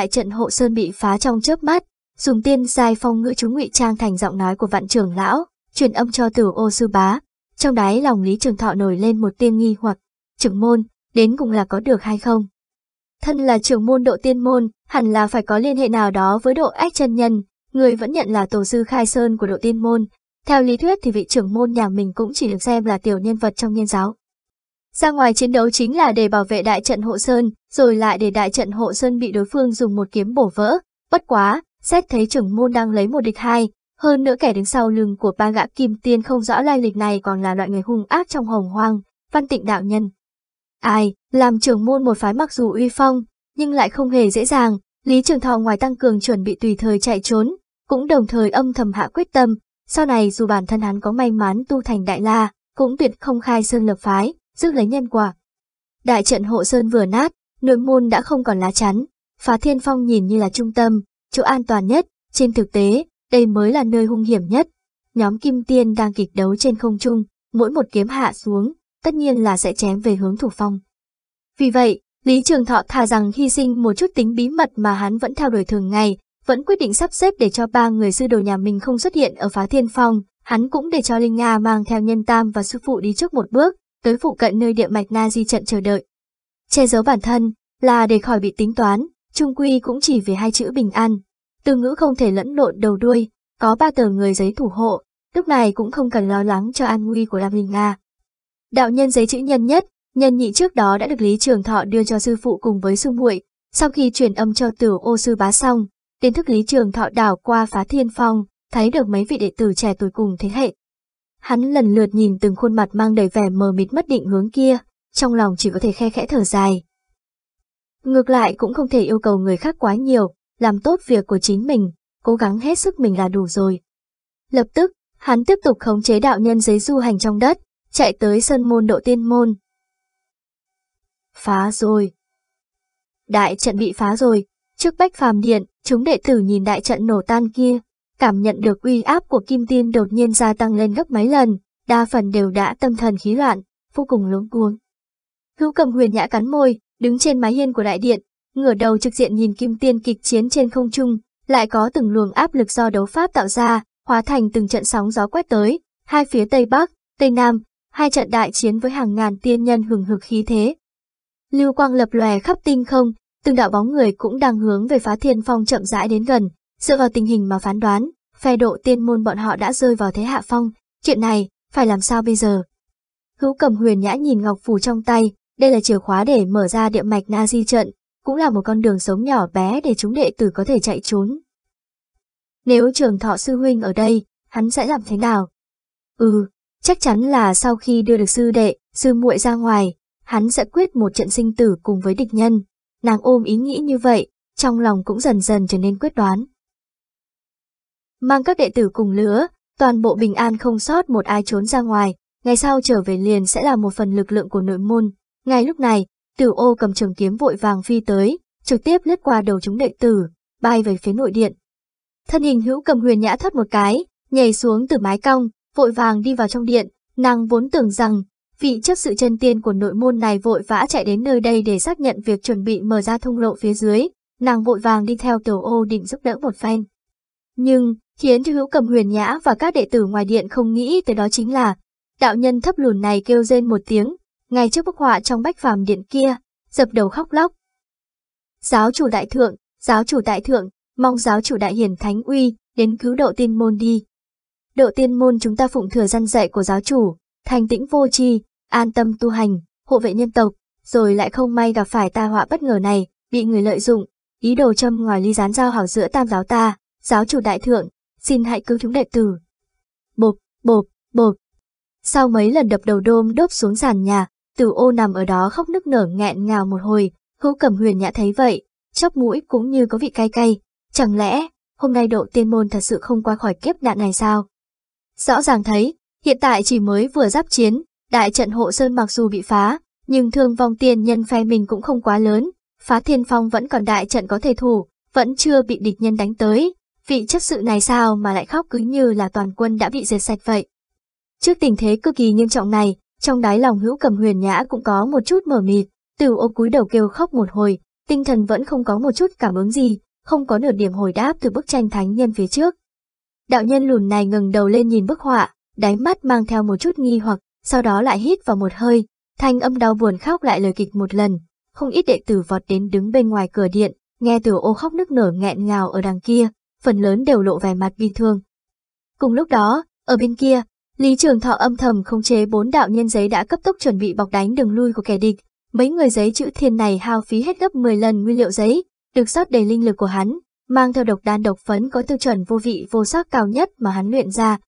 lại trận hộ sơn bị phá trong chớp mắt, dùng tiên giai phong ngữ chú ngụy trang thành giọng nói của vạn trưởng lão, truyền âm cho tử ô sư bá. Trong đáy lòng Lý Trường Thọ nổi lên một tiên nghi hoặc, trưởng môn, đến cùng là có được hay không? Thân là trưởng môn độ tiên môn, hẳn là phải có liên hệ nào đó với độ ách chân nhân, người vẫn nhận là tổ sư khai sơn của độ tiên môn. Theo lý thuyết thì vị trưởng môn nhà mình cũng chỉ được xem là tiểu nhân vật trong nhân giáo. Ra ngoài chiến đấu chính là để bảo vệ đại trận hộ sơn, rồi lại để đại trận hộ sơn bị đối phương dùng một kiếm bổ vỡ. Bất quá, xét thấy trưởng môn đang lấy một địch hai, hơn nữa kẻ đứng sau lưng của ba gã kim tiên không rõ lai lịch này còn là loại người hung ác trong hồng hoang, văn tịnh đạo nhân. Ai, làm trưởng môn một phái mặc dù uy phong, nhưng lại không hề dễ dàng, Lý Trường Thọ ngoài tăng cường chuẩn bị tùy thời chạy trốn, cũng đồng thời âm thầm hạ quyết tâm, sau này dù bản thân hắn có may mắn tu thành đại la, cũng tuyệt không khai sơn lập phái rước lấy nhân quả. Đại trận hộ sơn vừa nát, nội môn đã không còn lá chắn, phá thiên phong nhìn như là trung tâm, chỗ an toàn nhất, trên thực tế, đây mới là nơi hung hiểm nhất. Nhóm kim tiên đang kịch đấu trên không trung, mỗi một kiếm hạ xuống, tất nhiên là sẽ chém về hướng thủ phong. Vì vậy, Lý Trường Thọ thà rằng hy sinh một chút tính bí mật mà hắn vẫn theo đuổi thường ngày, vẫn quyết định sắp xếp để cho ba người sư đồ nhà mình không xuất hiện ở phá thiên phong, hắn cũng để cho Linh Nga mang theo nhân tam và sư phụ đi trước một bước, tới phụ cận nơi địa mạch na di trận chờ đợi. Che giấu bản thân là để khỏi bị tính toán, trung quy cũng chỉ về hai chữ bình an. Từ ngữ không thể lẫn lộn đầu đuôi, có ba tờ người giấy thủ hộ, lúc này cũng không cần lo lắng cho an nguy của Lam Linh Nga. Đạo nhân giấy chữ nhân nhất, nhân nhị trước đó đã được Lý Trường Thọ đưa cho sư phụ cùng với sư muội, sau khi truyền âm cho tử ô sư bá xong, đến thức Lý Trường Thọ đảo qua phá thiên phong, thấy được mấy vị đệ tử trẻ tuổi cùng thế hệ, Hắn lần lượt nhìn từng khuôn mặt mang đầy vẻ mờ mịt mất định hướng kia, trong lòng chỉ có thể khe khẽ thở dài. Ngược lại cũng không thể yêu cầu người khác quá nhiều, làm tốt việc của chính mình, cố gắng hết sức mình là đủ rồi. Lập tức, hắn tiếp tục khống chế đạo nhân giấy du hành trong đất, chạy tới sân môn độ tiên môn. Phá rồi. Đại trận bị phá rồi, trước bách phàm điện, chúng đệ tử nhìn đại trận nổ tan kia, cảm nhận được uy áp của kim tiên đột nhiên gia tăng lên gấp mấy lần, đa phần đều đã tâm thần khí loạn, vô cùng luống cuống. Hữu cầm huyền nhã cắn môi, đứng trên mái hiên của đại điện, ngửa đầu trực diện nhìn kim tiên kịch chiến trên không trung, lại có từng luồng áp lực do đấu pháp tạo ra, hóa thành từng trận sóng gió quét tới, hai phía tây bắc, tây nam, hai trận đại chiến với hàng ngàn tiên nhân hừng hực khí thế. Lưu quang lập lòe khắp tinh không, từng đạo bóng người cũng đang hướng về phá thiên phong chậm rãi đến gần, Dựa vào tình hình mà phán đoán, phe độ tiên môn bọn họ đã rơi vào thế hạ phong, chuyện này, phải làm sao bây giờ? Hữu cầm huyền nhã nhìn ngọc phù trong tay, đây là chìa khóa để mở ra địa mạch na di trận, cũng là một con đường sống nhỏ bé để chúng đệ tử có thể chạy trốn. Nếu trường thọ sư huynh ở đây, hắn sẽ làm thế nào? Ừ, chắc chắn là sau khi đưa được sư đệ, sư muội ra ngoài, hắn sẽ quyết một trận sinh tử cùng với địch nhân. Nàng ôm ý nghĩ như vậy, trong lòng cũng dần dần trở nên quyết đoán mang các đệ tử cùng lứa, toàn bộ bình an không sót một ai trốn ra ngoài, ngày sau trở về liền sẽ là một phần lực lượng của nội môn. Ngay lúc này, Tiểu Ô cầm trường kiếm vội vàng phi tới, trực tiếp lướt qua đầu chúng đệ tử, bay về phía nội điện. Thân hình hữu cầm huyền nhã thất một cái, nhảy xuống từ mái cong, vội vàng đi vào trong điện, nàng vốn tưởng rằng, vị chấp sự chân tiên của nội môn này vội vã chạy đến nơi đây để xác nhận việc chuẩn bị mở ra thông lộ phía dưới, nàng vội vàng đi theo Tiểu Ô định giúp đỡ một phen. Nhưng, Khiến cho hữu cầm huyền nhã và các đệ tử ngoài điện không nghĩ tới đó chính là, đạo nhân thấp lùn này kêu rên một tiếng, ngay trước bức họa trong bách phàm điện kia, dập đầu khóc lóc. Giáo chủ đại thượng, giáo chủ đại thượng, mong giáo chủ đại hiển thánh uy, đến cứu độ tiên môn đi. Độ tiên môn chúng ta phụng thừa gian dạy của giáo chủ, thành tĩnh vô tri, an tâm tu hành, hộ vệ nhân tộc, rồi lại không may gặp phải tai họa bất ngờ này, bị người lợi dụng, ý đồ châm ngoài ly gián giao hảo giữa tam giáo ta, giáo chủ đại thượng, xin hãy cứu chúng đệ tử. Bộp, bộp, bộp. Sau mấy lần đập đầu đôm đốp xuống sàn nhà, tử ô nằm ở đó khóc nức nở nghẹn ngào một hồi, hữu cầm huyền nhã thấy vậy, chóc mũi cũng như có vị cay cay, chẳng lẽ hôm nay độ tiên môn thật sự không qua khỏi kiếp nạn này sao? Rõ ràng thấy, hiện tại chỉ mới vừa giáp chiến, đại trận hộ sơn mặc dù bị phá, nhưng thương vong tiền nhân phe mình cũng không quá lớn, phá thiên phong vẫn còn đại trận có thể thủ, vẫn chưa bị địch nhân đánh tới, Vị chấp sự này sao mà lại khóc cứ như là toàn quân đã bị diệt sạch vậy. Trước tình thế cực kỳ nghiêm trọng này, trong đáy lòng hữu cầm huyền nhã cũng có một chút mở mịt, từ ô cúi đầu kêu khóc một hồi, tinh thần vẫn không có một chút cảm ứng gì, không có nửa điểm hồi đáp từ bức tranh thánh nhân phía trước. Đạo nhân lùn này ngừng đầu lên nhìn bức họa, đáy mắt mang theo một chút nghi hoặc, sau đó lại hít vào một hơi, thanh âm đau buồn khóc lại lời kịch một lần, không ít đệ tử vọt đến đứng bên ngoài cửa điện, nghe từ ô khóc nức nở nghẹn ngào ở đằng kia, phần lớn đều lộ vẻ mặt bình thương. Cùng lúc đó, ở bên kia, Lý Trường Thọ âm thầm không chế bốn đạo nhân giấy đã cấp tốc chuẩn bị bọc đánh đường lui của kẻ địch. Mấy người giấy chữ thiên này hao phí hết gấp 10 lần nguyên liệu giấy, được sót đầy linh lực của hắn, mang theo độc đan độc phấn có tiêu chuẩn vô vị vô sắc cao nhất mà hắn luyện ra.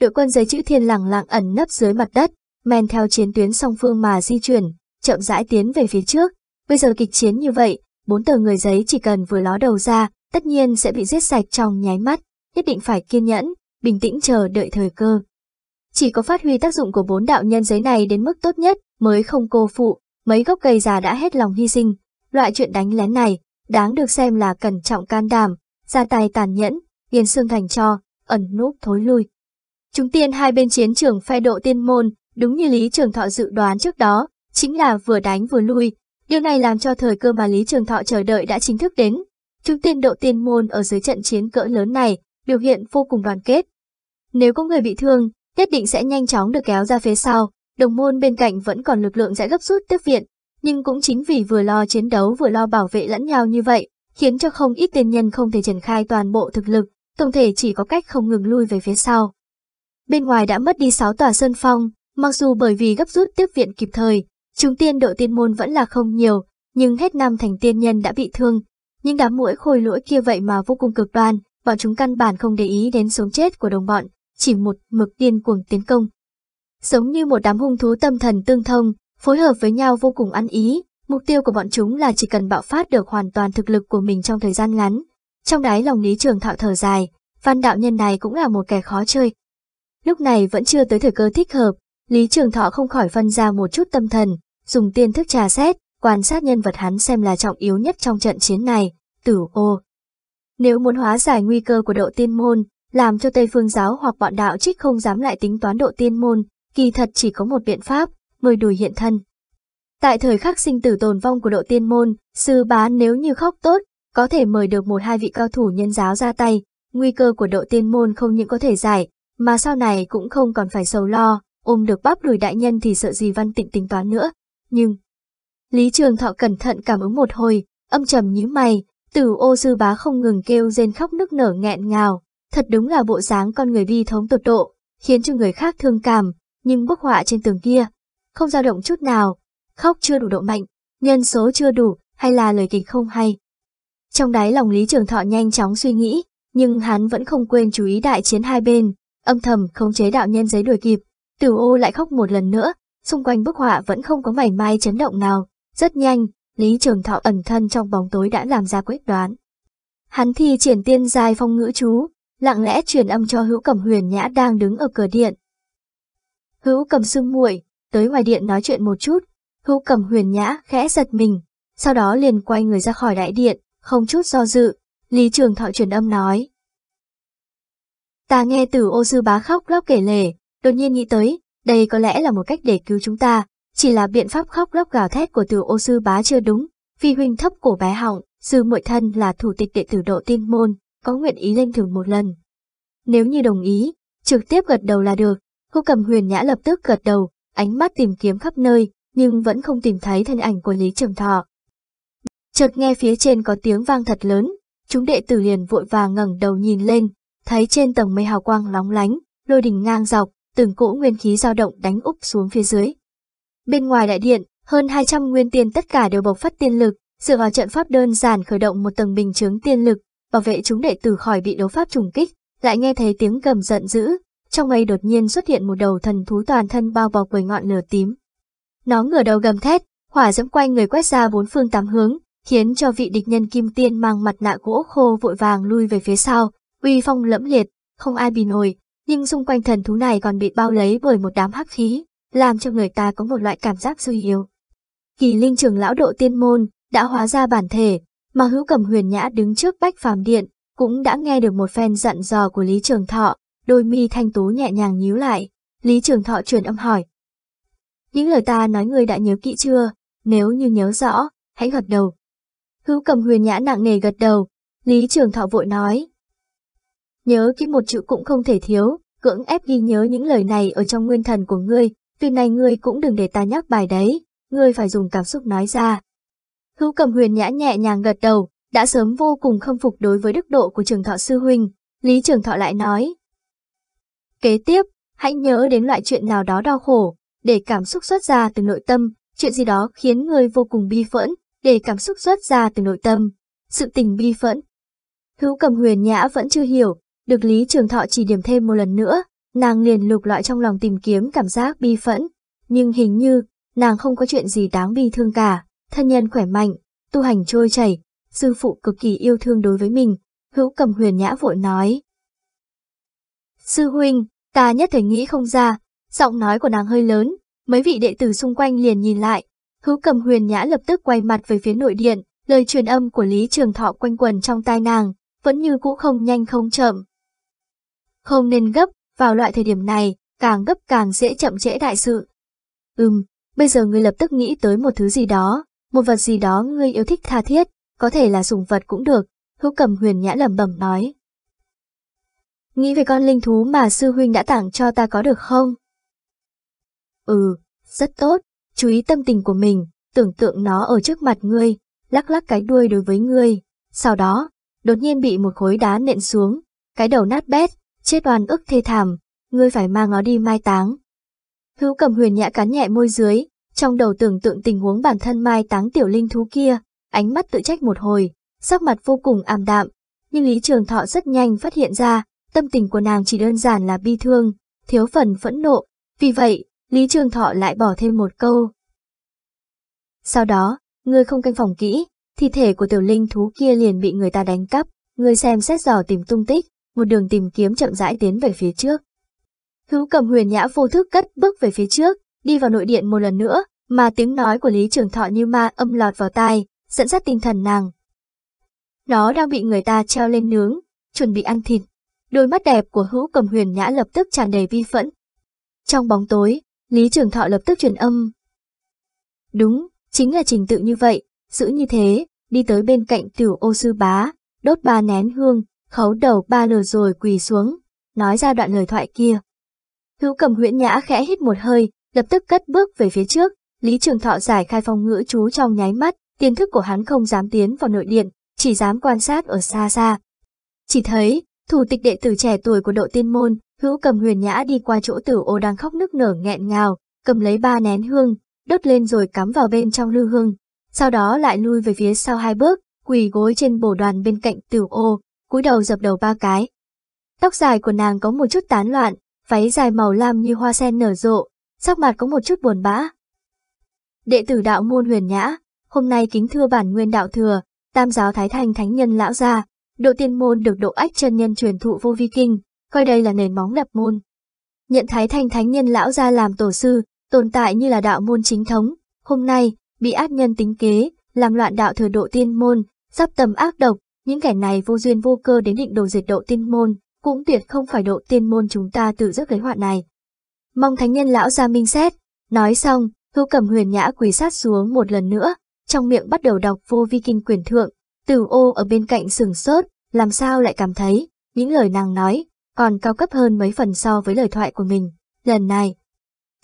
Đội quân giấy chữ thiên lẳng lặng ẩn nấp dưới mặt đất, men theo chiến tuyến song phương mà di chuyển, chậm rãi tiến về phía trước. Bây giờ kịch chiến như vậy, bốn tờ người giấy chỉ cần vừa ló đầu ra, tất nhiên sẽ bị giết sạch trong nháy mắt, nhất định phải kiên nhẫn, bình tĩnh chờ đợi thời cơ. Chỉ có phát huy tác dụng của bốn đạo nhân giấy này đến mức tốt nhất mới không cô phụ, mấy gốc cây già đã hết lòng hy sinh, loại chuyện đánh lén này, đáng được xem là cẩn trọng can đảm, ra tay tàn nhẫn, nghiền xương thành cho, ẩn núp thối lui. Chúng tiên hai bên chiến trường phe độ tiên môn, đúng như Lý Trường Thọ dự đoán trước đó, chính là vừa đánh vừa lui. Điều này làm cho thời cơ mà Lý Trường Thọ chờ đợi đã chính thức đến, Chúng Tiên độ Tiên môn ở dưới trận chiến cỡ lớn này biểu hiện vô cùng đoàn kết. Nếu có người bị thương, nhất định sẽ nhanh chóng được kéo ra phía sau, đồng môn bên cạnh vẫn còn lực lượng sẽ gấp rút tiếp viện, nhưng cũng chính vì vừa lo chiến đấu vừa lo bảo vệ lẫn nhau như vậy, khiến cho không ít tiên nhân không thể triển khai toàn bộ thực lực, tổng thể chỉ có cách không ngừng lui về phía sau. Bên ngoài đã mất đi 6 tòa sơn phong, mặc dù bởi vì gấp rút tiếp viện kịp thời, chúng tiên Độ tiên môn vẫn là không nhiều, nhưng hết năm thành tiên nhân đã bị thương, những đám mũi khôi lỗi kia vậy mà vô cùng cực đoan, bọn chúng căn bản không để ý đến sống chết của đồng bọn, chỉ một mực điên cuồng tiến công. Giống như một đám hung thú tâm thần tương thông, phối hợp với nhau vô cùng ăn ý, mục tiêu của bọn chúng là chỉ cần bạo phát được hoàn toàn thực lực của mình trong thời gian ngắn. Trong đáy lòng Lý Trường Thạo thở dài, văn đạo nhân này cũng là một kẻ khó chơi. Lúc này vẫn chưa tới thời cơ thích hợp, Lý Trường Thọ không khỏi phân ra một chút tâm thần, dùng tiên thức trà xét, quan sát nhân vật hắn xem là trọng yếu nhất trong trận chiến này, tử ô. Nếu muốn hóa giải nguy cơ của độ tiên môn, làm cho Tây Phương Giáo hoặc bọn đạo trích không dám lại tính toán độ tiên môn, kỳ thật chỉ có một biện pháp, mời đùi hiện thân. Tại thời khắc sinh tử tồn vong của độ tiên môn, sư bá nếu như khóc tốt, có thể mời được một hai vị cao thủ nhân giáo ra tay, nguy cơ của độ tiên môn không những có thể giải, mà sau này cũng không còn phải sầu lo, ôm được bắp đùi đại nhân thì sợ gì văn tịnh tính toán nữa. Nhưng, Lý Trường Thọ cẩn thận cảm ứng một hồi, âm trầm nhíu mày, tử ô sư bá không ngừng kêu rên khóc nức nở nghẹn ngào, thật đúng là bộ dáng con người bi thống tột độ, khiến cho người khác thương cảm, nhưng bức họa trên tường kia, không dao động chút nào, khóc chưa đủ độ mạnh, nhân số chưa đủ, hay là lời kịch không hay. Trong đáy lòng Lý Trường Thọ nhanh chóng suy nghĩ, nhưng hắn vẫn không quên chú ý đại chiến hai bên, âm thầm không chế đạo nhân giấy đuổi kịp, tử ô lại khóc một lần nữa, xung quanh bức họa vẫn không có mảy may chấn động nào. Rất nhanh, Lý Trường Thọ ẩn thân trong bóng tối đã làm ra quyết đoán. Hắn thi triển tiên giai phong ngữ chú, lặng lẽ truyền âm cho Hữu Cẩm Huyền Nhã đang đứng ở cửa điện. Hữu Cẩm Sương muội, tới ngoài điện nói chuyện một chút. Hữu Cẩm Huyền Nhã khẽ giật mình, sau đó liền quay người ra khỏi đại điện, không chút do dự, Lý Trường Thọ truyền âm nói. Ta nghe từ ô sư bá khóc lóc kể lể, đột nhiên nghĩ tới, đây có lẽ là một cách để cứu chúng ta, chỉ là biện pháp khóc lóc gào thét của từ ô sư bá chưa đúng, phi huynh thấp cổ bé họng, sư muội thân là thủ tịch đệ tử độ tiên môn, có nguyện ý lên thử một lần. Nếu như đồng ý, trực tiếp gật đầu là được, cô cầm huyền nhã lập tức gật đầu, ánh mắt tìm kiếm khắp nơi, nhưng vẫn không tìm thấy thân ảnh của Lý Trường Thọ. Chợt nghe phía trên có tiếng vang thật lớn, chúng đệ tử liền vội vàng ngẩng đầu nhìn lên, thấy trên tầng mây hào quang lóng lánh, lôi đình ngang dọc, từng cỗ nguyên khí dao động đánh úp xuống phía dưới. Bên ngoài đại điện, hơn 200 nguyên tiền tất cả đều bộc phát tiên lực, dựa vào trận pháp đơn giản khởi động một tầng bình chướng tiên lực, bảo vệ chúng đệ tử khỏi bị đấu pháp trùng kích, lại nghe thấy tiếng gầm giận dữ, trong ấy đột nhiên xuất hiện một đầu thần thú toàn thân bao bọc bởi ngọn lửa tím. Nó ngửa đầu gầm thét, hỏa dẫm quanh người quét ra bốn phương tám hướng, khiến cho vị địch nhân kim tiên mang mặt nạ gỗ khô vội vàng lui về phía sau, uy phong lẫm liệt, không ai bì nổi, nhưng xung quanh thần thú này còn bị bao lấy bởi một đám hắc khí, làm cho người ta có một loại cảm giác suy yếu. Kỳ linh trưởng lão độ tiên môn, đã hóa ra bản thể, mà hữu cầm huyền nhã đứng trước bách phàm điện, cũng đã nghe được một phen dặn dò của Lý Trường Thọ, đôi mi thanh tú nhẹ nhàng nhíu lại, Lý Trường Thọ truyền âm hỏi. Những lời ta nói ngươi đã nhớ kỹ chưa, nếu như nhớ rõ, hãy gật đầu. Hữu cầm huyền nhã nặng nề gật đầu, Lý Trường Thọ vội nói. Nhớ kỹ một chữ cũng không thể thiếu, cưỡng ép ghi nhớ những lời này ở trong nguyên thần của ngươi, Việc này ngươi cũng đừng để ta nhắc bài đấy, ngươi phải dùng cảm xúc nói ra. Hữu cầm huyền nhã nhẹ nhàng gật đầu, đã sớm vô cùng khâm phục đối với đức độ của trường thọ sư huynh, Lý trường thọ lại nói. Kế tiếp, hãy nhớ đến loại chuyện nào đó đau khổ, để cảm xúc xuất ra từ nội tâm, chuyện gì đó khiến người vô cùng bi phẫn, để cảm xúc xuất ra từ nội tâm, sự tình bi phẫn. Hữu cầm huyền nhã vẫn chưa hiểu, được Lý Trường Thọ chỉ điểm thêm một lần nữa, Nàng liền lục lọi trong lòng tìm kiếm cảm giác bi phẫn, nhưng hình như nàng không có chuyện gì đáng bi thương cả, thân nhân khỏe mạnh, tu hành trôi chảy, sư phụ cực kỳ yêu thương đối với mình, hữu cầm huyền nhã vội nói. Sư huynh, ta nhất thời nghĩ không ra, giọng nói của nàng hơi lớn, mấy vị đệ tử xung quanh liền nhìn lại, hữu cầm huyền nhã lập tức quay mặt về phía nội điện, lời truyền âm của Lý Trường Thọ quanh quần trong tai nàng, vẫn như cũ không nhanh không chậm. Không nên gấp, vào loại thời điểm này, càng gấp càng dễ chậm trễ đại sự. Ừm, bây giờ ngươi lập tức nghĩ tới một thứ gì đó, một vật gì đó ngươi yêu thích tha thiết, có thể là sủng vật cũng được, hữu cầm huyền nhã lẩm bẩm nói. Nghĩ về con linh thú mà sư huynh đã tặng cho ta có được không? Ừ, rất tốt, chú ý tâm tình của mình, tưởng tượng nó ở trước mặt ngươi, lắc lắc cái đuôi đối với ngươi. Sau đó, đột nhiên bị một khối đá nện xuống, cái đầu nát bét, chết oan ức thê thảm, ngươi phải mang nó đi mai táng. Hữu cầm huyền nhã cắn nhẹ môi dưới, trong đầu tưởng tượng tình huống bản thân mai táng tiểu linh thú kia, ánh mắt tự trách một hồi, sắc mặt vô cùng ảm đạm, nhưng Lý Trường Thọ rất nhanh phát hiện ra, tâm tình của nàng chỉ đơn giản là bi thương, thiếu phần phẫn nộ, vì vậy, Lý Trường Thọ lại bỏ thêm một câu. Sau đó, ngươi không canh phòng kỹ, thi thể của tiểu linh thú kia liền bị người ta đánh cắp, ngươi xem xét dò tìm tung tích, một đường tìm kiếm chậm rãi tiến về phía trước. Hữu cầm huyền nhã vô thức cất bước về phía trước, đi vào nội điện một lần nữa, mà tiếng nói của Lý Trường Thọ như ma âm lọt vào tai, dẫn dắt tinh thần nàng. Nó đang bị người ta treo lên nướng, chuẩn bị ăn thịt. Đôi mắt đẹp của hữu cầm huyền nhã lập tức tràn đầy vi phẫn. Trong bóng tối, Lý Trường Thọ lập tức truyền âm. Đúng, chính là trình tự như vậy, giữ như thế, đi tới bên cạnh tiểu ô sư bá, đốt ba nén hương, khấu đầu ba lượt rồi quỳ xuống, nói ra đoạn lời thoại kia. Hữu cầm huyễn nhã khẽ hít một hơi, lập tức cất bước về phía trước, Lý Trường Thọ giải khai phong ngữ chú trong nháy mắt, tiến thức của hắn không dám tiến vào nội điện, chỉ dám quan sát ở xa xa. Chỉ thấy, thủ tịch đệ tử trẻ tuổi của độ tiên môn, hữu cầm huyền nhã đi qua chỗ tử ô đang khóc nức nở nghẹn ngào, cầm lấy ba nén hương, đốt lên rồi cắm vào bên trong lư hương, sau đó lại lui về phía sau hai bước, quỳ gối trên bổ đoàn bên cạnh tử ô, cúi đầu dập đầu ba cái. Tóc dài của nàng có một chút tán loạn, váy dài màu lam như hoa sen nở rộ, sắc mặt có một chút buồn bã. Đệ tử đạo môn huyền nhã, hôm nay kính thưa bản nguyên đạo thừa, tam giáo thái thành thánh nhân lão gia, độ tiên môn được độ ách chân nhân truyền thụ vô vi kinh, coi đây là nền móng đập môn. Nhận thái thành thánh nhân lão gia làm tổ sư, tồn tại như là đạo môn chính thống, hôm nay, bị ác nhân tính kế, làm loạn đạo thừa độ tiên môn, sắp tầm ác độc, những kẻ này vô duyên vô cơ đến định đồ diệt độ tiên môn, cũng tuyệt không phải độ tiên môn chúng ta từ giấc lấy họa này. Mong thánh nhân lão ra minh xét, nói xong, hưu cầm huyền nhã quỳ sát xuống một lần nữa, trong miệng bắt đầu đọc vô vi kinh quyển thượng, từ ô ở bên cạnh sừng sốt, làm sao lại cảm thấy, những lời nàng nói, còn cao cấp hơn mấy phần so với lời thoại của mình, lần này.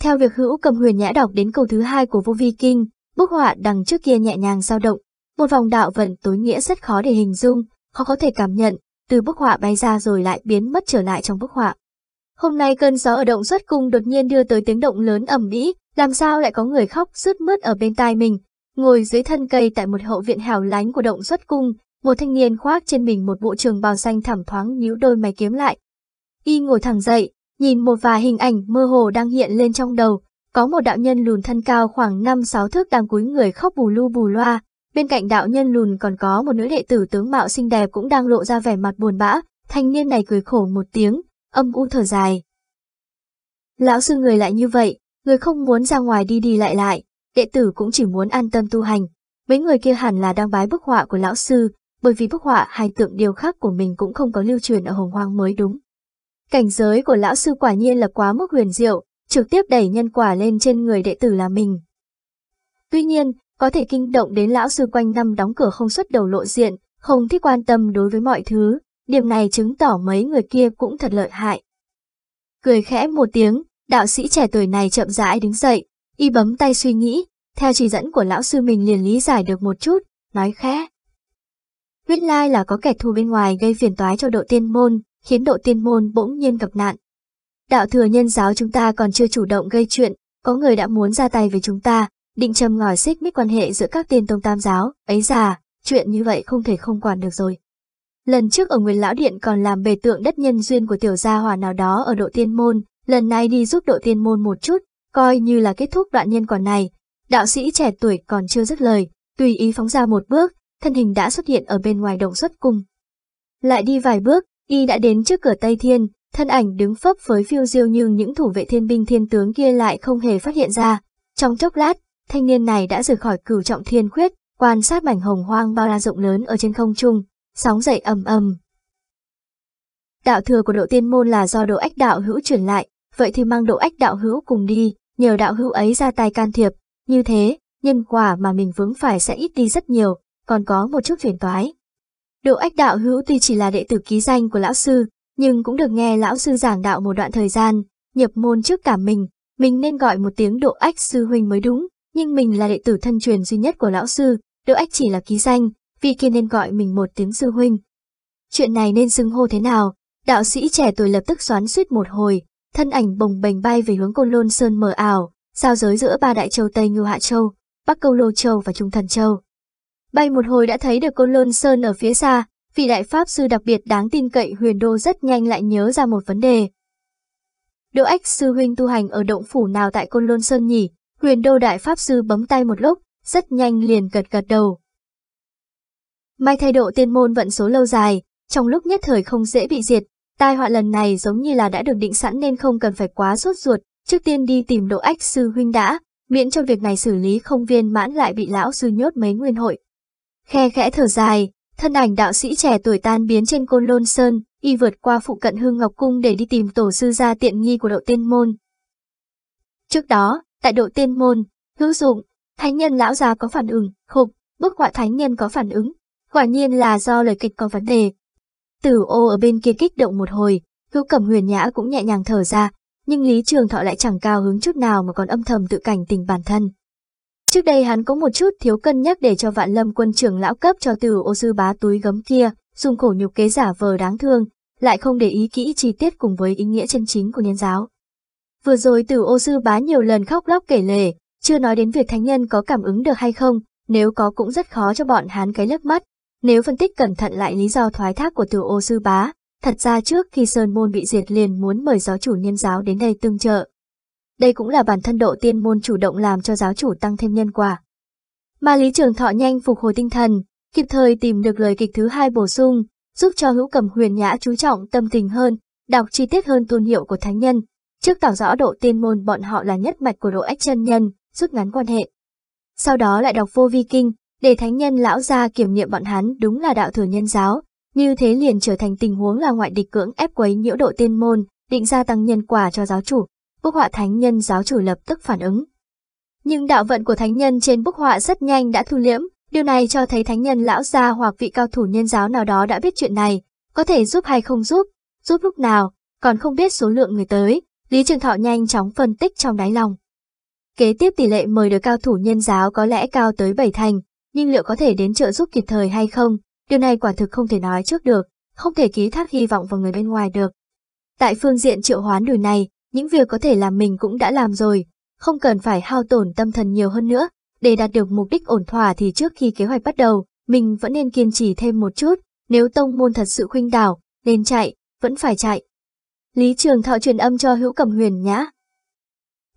Theo việc hữu cầm huyền nhã đọc đến câu thứ hai của vô vi kinh, bức họa đằng trước kia nhẹ nhàng dao động, một vòng đạo vận tối nghĩa rất khó để hình dung, khó có thể cảm nhận, từ bức họa bay ra rồi lại biến mất trở lại trong bức họa. Hôm nay cơn gió ở động xuất cung đột nhiên đưa tới tiếng động lớn ầm ĩ, làm sao lại có người khóc rướt mướt ở bên tai mình. Ngồi dưới thân cây tại một hậu viện hẻo lánh của động xuất cung, một thanh niên khoác trên mình một bộ trường bào xanh thẳm thoáng nhíu đôi mày kiếm lại. Y ngồi thẳng dậy, nhìn một vài hình ảnh mơ hồ đang hiện lên trong đầu, có một đạo nhân lùn thân cao khoảng 5-6 thước đang cúi người khóc bù lu bù loa, Bên cạnh đạo nhân lùn còn có một nữ đệ tử tướng mạo xinh đẹp cũng đang lộ ra vẻ mặt buồn bã, thanh niên này cười khổ một tiếng, âm u thở dài. Lão sư người lại như vậy, người không muốn ra ngoài đi đi lại lại, đệ tử cũng chỉ muốn an tâm tu hành. Mấy người kia hẳn là đang bái bức họa của lão sư, bởi vì bức họa hay tượng điều khác của mình cũng không có lưu truyền ở hồng hoang mới đúng. Cảnh giới của lão sư quả nhiên là quá mức huyền diệu, trực tiếp đẩy nhân quả lên trên người đệ tử là mình. Tuy nhiên, có thể kinh động đến lão sư quanh năm đóng cửa không xuất đầu lộ diện, không thích quan tâm đối với mọi thứ, điểm này chứng tỏ mấy người kia cũng thật lợi hại. Cười khẽ một tiếng, đạo sĩ trẻ tuổi này chậm rãi đứng dậy, y bấm tay suy nghĩ, theo chỉ dẫn của lão sư mình liền lý giải được một chút, nói khẽ. Huyết lai là có kẻ thù bên ngoài gây phiền toái cho độ tiên môn, khiến độ tiên môn bỗng nhiên gặp nạn. Đạo thừa nhân giáo chúng ta còn chưa chủ động gây chuyện, có người đã muốn ra tay với chúng ta, định châm ngòi xích mít quan hệ giữa các tiền tông tam giáo, ấy già, chuyện như vậy không thể không quản được rồi. Lần trước ở Nguyên Lão Điện còn làm bề tượng đất nhân duyên của tiểu gia hòa nào đó ở độ tiên môn, lần này đi giúp độ tiên môn một chút, coi như là kết thúc đoạn nhân quả này. Đạo sĩ trẻ tuổi còn chưa dứt lời, tùy ý phóng ra một bước, thân hình đã xuất hiện ở bên ngoài động xuất cung. Lại đi vài bước, y đã đến trước cửa Tây Thiên, thân ảnh đứng phấp với phiêu diêu nhưng những thủ vệ thiên binh thiên tướng kia lại không hề phát hiện ra. Trong chốc lát, thanh niên này đã rời khỏi cửu trọng thiên khuyết, quan sát mảnh hồng hoang bao la rộng lớn ở trên không trung, sóng dậy ầm ầm. Đạo thừa của độ tiên môn là do độ ách đạo hữu truyền lại, vậy thì mang độ ách đạo hữu cùng đi, nhờ đạo hữu ấy ra tay can thiệp, như thế, nhân quả mà mình vướng phải sẽ ít đi rất nhiều, còn có một chút phiền toái. Độ ách đạo hữu tuy chỉ là đệ tử ký danh của lão sư, nhưng cũng được nghe lão sư giảng đạo một đoạn thời gian, nhập môn trước cả mình, mình nên gọi một tiếng độ ách sư huynh mới đúng, nhưng mình là đệ tử thân truyền duy nhất của lão sư, Đỗ Ách chỉ là ký danh, vì kia nên gọi mình một tiếng sư huynh. Chuyện này nên xưng hô thế nào? Đạo sĩ trẻ tuổi lập tức xoắn suýt một hồi, thân ảnh bồng bềnh bay về hướng Côn Lôn Sơn mờ ảo, giao giới giữa ba đại châu Tây Ngưu Hạ Châu, Bắc Câu Lô Châu và Trung Thần Châu. Bay một hồi đã thấy được Côn Lôn Sơn ở phía xa, vị đại pháp sư đặc biệt đáng tin cậy Huyền Đô rất nhanh lại nhớ ra một vấn đề. Đỗ Ách sư huynh tu hành ở động phủ nào tại Côn Lôn Sơn nhỉ? Huyền Đô Đại Pháp Sư bấm tay một lúc, rất nhanh liền gật gật đầu. Mai thay độ tiên môn vận số lâu dài, trong lúc nhất thời không dễ bị diệt, tai họa lần này giống như là đã được định sẵn nên không cần phải quá sốt ruột, trước tiên đi tìm độ ách sư huynh đã, miễn cho việc này xử lý không viên mãn lại bị lão sư nhốt mấy nguyên hội. Khe khẽ thở dài, thân ảnh đạo sĩ trẻ tuổi tan biến trên côn lôn sơn, y vượt qua phụ cận hương ngọc cung để đi tìm tổ sư gia tiện nghi của độ tiên môn. Trước đó, Tại độ tiên môn, hữu dụng, thánh nhân lão già có phản ứng, khục, bức họa thánh nhân có phản ứng, quả nhiên là do lời kịch có vấn đề. Tử ô ở bên kia kích động một hồi, hữu cẩm huyền nhã cũng nhẹ nhàng thở ra, nhưng Lý Trường Thọ lại chẳng cao hứng chút nào mà còn âm thầm tự cảnh tình bản thân. Trước đây hắn có một chút thiếu cân nhắc để cho vạn lâm quân trưởng lão cấp cho tử ô sư bá túi gấm kia, dùng khổ nhục kế giả vờ đáng thương, lại không để ý kỹ chi tiết cùng với ý nghĩa chân chính của nhân giáo. Vừa rồi tử ô sư bá nhiều lần khóc lóc kể lể, chưa nói đến việc thánh nhân có cảm ứng được hay không, nếu có cũng rất khó cho bọn hán cái lớp mắt. Nếu phân tích cẩn thận lại lý do thoái thác của tử ô sư bá, thật ra trước khi Sơn Môn bị diệt liền muốn mời giáo chủ niêm giáo đến đây tương trợ. Đây cũng là bản thân độ tiên môn chủ động làm cho giáo chủ tăng thêm nhân quả. Mà Lý Trường Thọ nhanh phục hồi tinh thần, kịp thời tìm được lời kịch thứ hai bổ sung, giúp cho hữu cầm huyền nhã chú trọng tâm tình hơn, đọc chi tiết hơn tôn hiệu của thánh nhân, Trước tỏ rõ độ tiên môn bọn họ là nhất mạch của độ ách chân nhân, rút ngắn quan hệ. Sau đó lại đọc vô vi kinh, để thánh nhân lão gia kiểm nghiệm bọn hắn đúng là đạo thừa nhân giáo, như thế liền trở thành tình huống là ngoại địch cưỡng ép quấy nhiễu độ tiên môn, định ra tăng nhân quả cho giáo chủ, bức họa thánh nhân giáo chủ lập tức phản ứng. Nhưng đạo vận của thánh nhân trên bức họa rất nhanh đã thu liễm, điều này cho thấy thánh nhân lão gia hoặc vị cao thủ nhân giáo nào đó đã biết chuyện này, có thể giúp hay không giúp, giúp lúc nào, còn không biết số lượng người tới, Lý Trường Thọ nhanh chóng phân tích trong đáy lòng. Kế tiếp tỷ lệ mời được cao thủ nhân giáo có lẽ cao tới 7 thành, nhưng liệu có thể đến trợ giúp kịp thời hay không, điều này quả thực không thể nói trước được, không thể ký thác hy vọng vào người bên ngoài được. Tại phương diện triệu hoán đùi này, những việc có thể làm mình cũng đã làm rồi, không cần phải hao tổn tâm thần nhiều hơn nữa, để đạt được mục đích ổn thỏa thì trước khi kế hoạch bắt đầu, mình vẫn nên kiên trì thêm một chút, nếu tông môn thật sự khuynh đảo, nên chạy, vẫn phải chạy. Lý Trường Thọ truyền âm cho Hữu Cẩm Huyền nhã.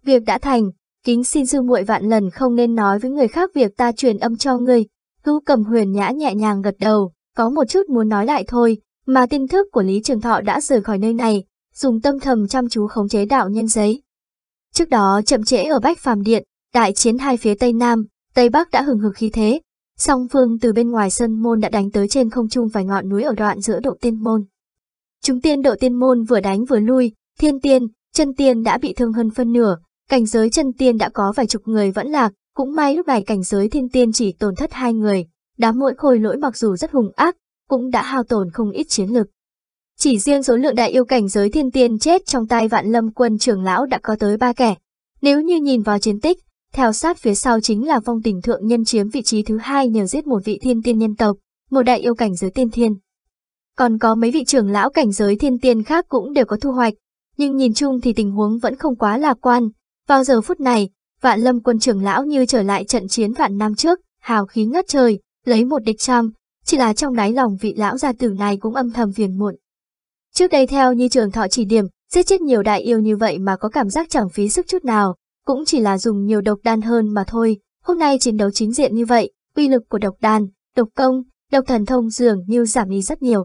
Việc đã thành, kính xin sư muội vạn lần không nên nói với người khác việc ta truyền âm cho ngươi. Hữu Cẩm Huyền nhã nhẹ nhàng gật đầu, có một chút muốn nói lại thôi, mà tin thức của Lý Trường Thọ đã rời khỏi nơi này, dùng tâm thầm chăm chú khống chế đạo nhân giấy. Trước đó chậm trễ ở Bách Phàm Điện, đại chiến hai phía Tây Nam, Tây Bắc đã hừng hực khí thế, song phương từ bên ngoài sân môn đã đánh tới trên không trung vài ngọn núi ở đoạn giữa độ tiên môn. Chúng tiên độ tiên môn vừa đánh vừa lui, thiên tiên, chân tiên đã bị thương hơn phân nửa, cảnh giới chân tiên đã có vài chục người vẫn lạc, cũng may lúc này cảnh giới thiên tiên chỉ tổn thất hai người, đám mỗi khôi lỗi mặc dù rất hùng ác, cũng đã hao tổn không ít chiến lực. Chỉ riêng số lượng đại yêu cảnh giới thiên tiên chết trong tay vạn lâm quân trưởng lão đã có tới ba kẻ. Nếu như nhìn vào chiến tích, theo sát phía sau chính là phong tình thượng nhân chiếm vị trí thứ hai nhờ giết một vị thiên tiên nhân tộc, một đại yêu cảnh giới tiên thiên còn có mấy vị trưởng lão cảnh giới thiên tiên khác cũng đều có thu hoạch, nhưng nhìn chung thì tình huống vẫn không quá lạc quan. Vào giờ phút này, vạn lâm quân trưởng lão như trở lại trận chiến vạn năm trước, hào khí ngất trời, lấy một địch trăm, chỉ là trong đáy lòng vị lão gia tử này cũng âm thầm phiền muộn. Trước đây theo như trường thọ chỉ điểm, giết chết nhiều đại yêu như vậy mà có cảm giác chẳng phí sức chút nào, cũng chỉ là dùng nhiều độc đan hơn mà thôi. Hôm nay chiến đấu chính diện như vậy, uy lực của độc đan, độc công, độc thần thông dường như giảm đi rất nhiều.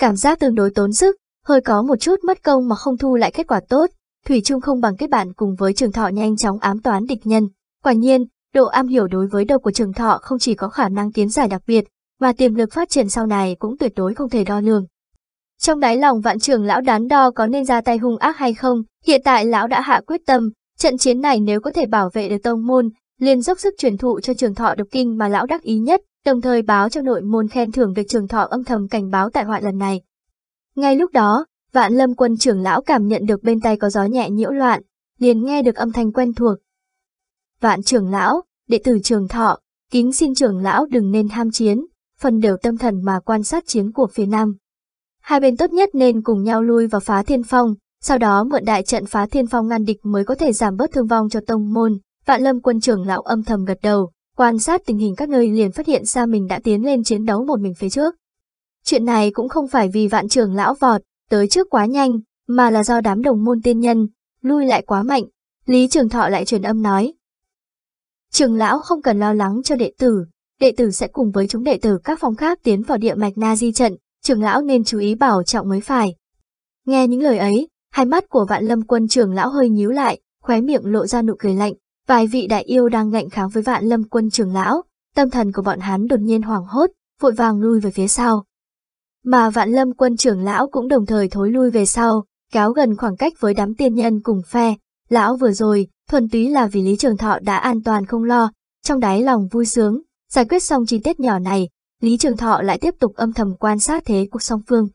Cảm giác tương đối tốn sức, hơi có một chút mất công mà không thu lại kết quả tốt, Thủy Trung không bằng kết bạn cùng với trường thọ nhanh chóng ám toán địch nhân. Quả nhiên, độ am hiểu đối với đầu của trường thọ không chỉ có khả năng tiến giải đặc biệt, mà tiềm lực phát triển sau này cũng tuyệt đối không thể đo lường. Trong đáy lòng vạn trường lão đắn đo có nên ra tay hung ác hay không, hiện tại lão đã hạ quyết tâm, trận chiến này nếu có thể bảo vệ được tông môn, liền dốc sức truyền thụ cho trường thọ độc kinh mà lão đắc ý nhất, đồng thời báo cho nội môn khen thưởng việc trường thọ âm thầm cảnh báo tại họa lần này. Ngay lúc đó, vạn lâm quân trưởng lão cảm nhận được bên tay có gió nhẹ nhiễu loạn, liền nghe được âm thanh quen thuộc. Vạn trưởng lão, đệ tử trường thọ, kính xin trưởng lão đừng nên ham chiến, phần đều tâm thần mà quan sát chiến của phía Nam. Hai bên tốt nhất nên cùng nhau lui vào phá thiên phong, sau đó mượn đại trận phá thiên phong ngăn địch mới có thể giảm bớt thương vong cho tông môn, vạn lâm quân trưởng lão âm thầm gật đầu. Quan sát tình hình các nơi liền phát hiện ra mình đã tiến lên chiến đấu một mình phía trước. Chuyện này cũng không phải vì vạn trưởng lão vọt, tới trước quá nhanh, mà là do đám đồng môn tiên nhân, lui lại quá mạnh, Lý Trường Thọ lại truyền âm nói. Trường lão không cần lo lắng cho đệ tử, đệ tử sẽ cùng với chúng đệ tử các phòng khác tiến vào địa mạch na di trận, trường lão nên chú ý bảo trọng mới phải. Nghe những lời ấy, hai mắt của vạn lâm quân trường lão hơi nhíu lại, khóe miệng lộ ra nụ cười lạnh. Vài vị đại yêu đang ngạnh kháng với vạn lâm quân trưởng lão, tâm thần của bọn hắn đột nhiên hoảng hốt, vội vàng lui về phía sau. Mà vạn lâm quân trưởng lão cũng đồng thời thối lui về sau, kéo gần khoảng cách với đám tiên nhân cùng phe. Lão vừa rồi, thuần túy là vì Lý Trường Thọ đã an toàn không lo, trong đáy lòng vui sướng, giải quyết xong chi tiết nhỏ này, Lý Trường Thọ lại tiếp tục âm thầm quan sát thế cuộc song phương.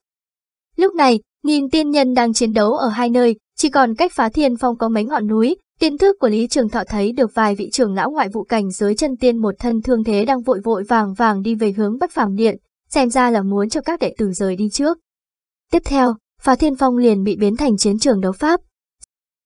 Lúc này, nghìn tiên nhân đang chiến đấu ở hai nơi, chỉ còn cách phá thiên phong có mấy ngọn núi, Tin tức của Lý Trường Thọ thấy được vài vị trưởng lão ngoại vụ cảnh giới chân tiên một thân thương thế đang vội vội vàng vàng đi về hướng bất phàm điện, xem ra là muốn cho các đệ tử rời đi trước. Tiếp theo, phá thiên phong liền bị biến thành chiến trường đấu pháp.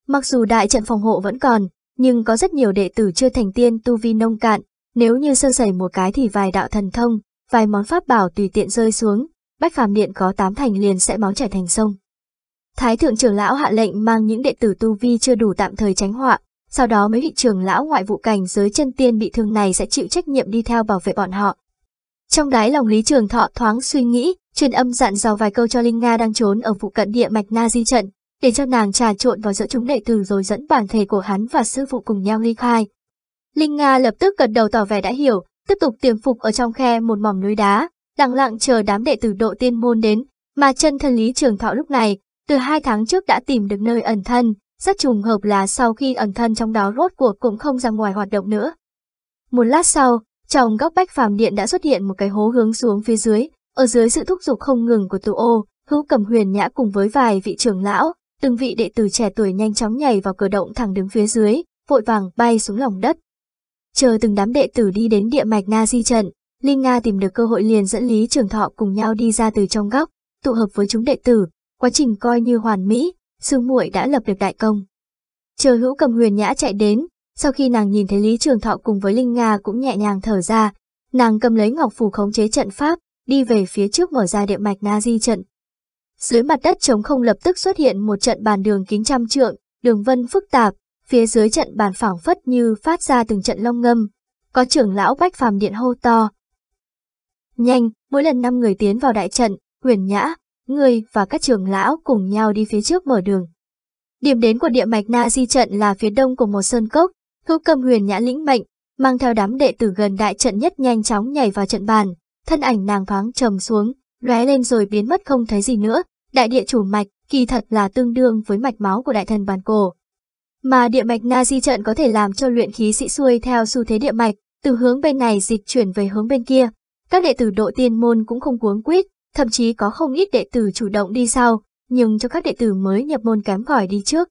Mặc dù đại trận phòng hộ vẫn còn, nhưng có rất nhiều đệ tử chưa thành tiên tu vi nông cạn, nếu như sơ sẩy một cái thì vài đạo thần thông, vài món pháp bảo tùy tiện rơi xuống, bách phàm điện có tám thành liền sẽ máu chảy thành sông. Thái thượng trưởng lão hạ lệnh mang những đệ tử tu vi chưa đủ tạm thời tránh họa, sau đó mấy vị trưởng lão ngoại vụ cảnh giới chân tiên bị thương này sẽ chịu trách nhiệm đi theo bảo vệ bọn họ. Trong đáy lòng Lý Trường Thọ thoáng suy nghĩ, truyền âm dặn dò vài câu cho Linh Nga đang trốn ở vụ cận địa mạch Na Di trận, để cho nàng trà trộn vào giữa chúng đệ tử rồi dẫn bản thể của hắn và sư phụ cùng nhau ly khai. Linh Nga lập tức gật đầu tỏ vẻ đã hiểu, tiếp tục tiềm phục ở trong khe một mỏm núi đá, lặng lặng chờ đám đệ tử độ tiên môn đến, mà chân thân Lý Trường Thọ lúc này từ hai tháng trước đã tìm được nơi ẩn thân, rất trùng hợp là sau khi ẩn thân trong đó rốt cuộc cũng không ra ngoài hoạt động nữa. Một lát sau, trong góc bách phàm điện đã xuất hiện một cái hố hướng xuống phía dưới, ở dưới sự thúc giục không ngừng của tụ ô, hữu cầm huyền nhã cùng với vài vị trưởng lão, từng vị đệ tử trẻ tuổi nhanh chóng nhảy vào cửa động thẳng đứng phía dưới, vội vàng bay xuống lòng đất. Chờ từng đám đệ tử đi đến địa mạch Na Di trận, Linh Nga tìm được cơ hội liền dẫn Lý Trường Thọ cùng nhau đi ra từ trong góc, tụ hợp với chúng đệ tử, quá trình coi như hoàn mỹ, sư Muội đã lập được đại công. Chờ hữu cầm huyền nhã chạy đến, sau khi nàng nhìn thấy Lý Trường Thọ cùng với Linh Nga cũng nhẹ nhàng thở ra, nàng cầm lấy ngọc phù khống chế trận pháp, đi về phía trước mở ra địa mạch na di trận. Dưới mặt đất trống không lập tức xuất hiện một trận bàn đường kính trăm trượng, đường vân phức tạp, phía dưới trận bàn phảng phất như phát ra từng trận long ngâm, có trưởng lão Bách Phàm Điện hô to. Nhanh, mỗi lần năm người tiến vào đại trận, huyền nhã, người và các trưởng lão cùng nhau đi phía trước mở đường. Điểm đến của địa mạch Na di trận là phía đông của một sơn cốc, hữu cầm huyền nhã lĩnh mệnh, mang theo đám đệ tử gần đại trận nhất nhanh chóng nhảy vào trận bàn, thân ảnh nàng thoáng trầm xuống, lóe lên rồi biến mất không thấy gì nữa, đại địa chủ mạch kỳ thật là tương đương với mạch máu của đại thần bàn cổ. Mà địa mạch na di trận có thể làm cho luyện khí sĩ xuôi theo xu thế địa mạch, từ hướng bên này dịch chuyển về hướng bên kia. Các đệ tử độ tiên môn cũng không cuống quýt, thậm chí có không ít đệ tử chủ động đi sau, nhưng cho các đệ tử mới nhập môn kém cỏi đi trước.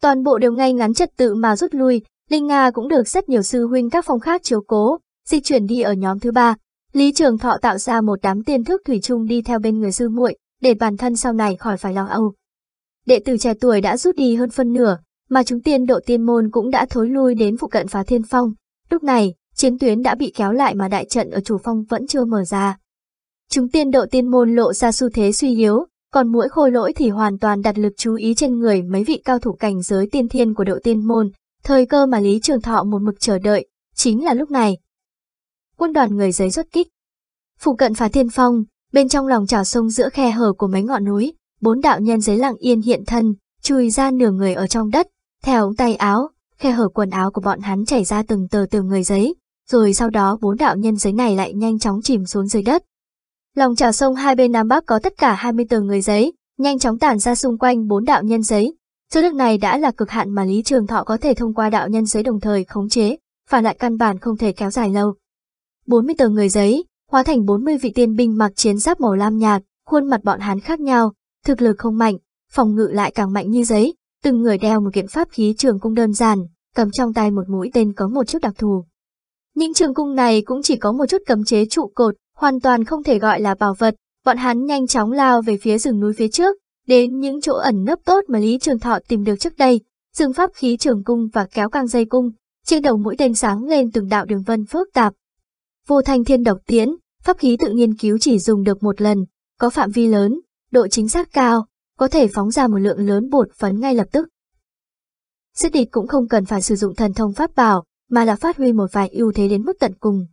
Toàn bộ đều ngay ngắn trật tự mà rút lui, Linh Nga cũng được rất nhiều sư huynh các phong khác chiếu cố, di chuyển đi ở nhóm thứ ba. Lý Trường Thọ tạo ra một đám tiên thức thủy chung đi theo bên người sư muội, để bản thân sau này khỏi phải lo âu. Đệ tử trẻ tuổi đã rút đi hơn phân nửa, mà chúng tiên độ tiên môn cũng đã thối lui đến phụ cận phá thiên phong. Lúc này, chiến tuyến đã bị kéo lại mà đại trận ở chủ phong vẫn chưa mở ra. Chúng tiên độ tiên môn lộ ra xu thế suy yếu, còn mỗi khôi lỗi thì hoàn toàn đặt lực chú ý trên người mấy vị cao thủ cảnh giới tiên thiên của độ tiên môn, thời cơ mà Lý Trường Thọ một mực chờ đợi, chính là lúc này. Quân đoàn người giấy xuất kích. Phụ cận phá thiên phong, bên trong lòng trào sông giữa khe hở của mấy ngọn núi, bốn đạo nhân giấy lặng yên hiện thân, chui ra nửa người ở trong đất, theo ống tay áo, khe hở quần áo của bọn hắn chảy ra từng tờ từng người giấy, rồi sau đó bốn đạo nhân giấy này lại nhanh chóng chìm xuống dưới đất, Lòng trào sông hai bên Nam Bắc có tất cả 20 tờ người giấy, nhanh chóng tản ra xung quanh bốn đạo nhân giấy. Số lượng này đã là cực hạn mà Lý Trường Thọ có thể thông qua đạo nhân giấy đồng thời khống chế, phản lại căn bản không thể kéo dài lâu. 40 tờ người giấy, hóa thành 40 vị tiên binh mặc chiến giáp màu lam nhạt, khuôn mặt bọn hắn khác nhau, thực lực không mạnh, phòng ngự lại càng mạnh như giấy, từng người đeo một kiện pháp khí trường cung đơn giản, cầm trong tay một mũi tên có một chút đặc thù. Những trường cung này cũng chỉ có một chút cấm chế trụ cột, hoàn toàn không thể gọi là bảo vật, bọn hắn nhanh chóng lao về phía rừng núi phía trước, đến những chỗ ẩn nấp tốt mà Lý Trường Thọ tìm được trước đây, rừng pháp khí trường cung và kéo căng dây cung, trên đầu mũi tên sáng lên từng đạo đường vân phức tạp. Vô thanh thiên độc tiến, pháp khí tự nghiên cứu chỉ dùng được một lần, có phạm vi lớn, độ chính xác cao, có thể phóng ra một lượng lớn bột phấn ngay lập tức. Giết địch cũng không cần phải sử dụng thần thông pháp bảo, mà là phát huy một vài ưu thế đến mức tận cùng.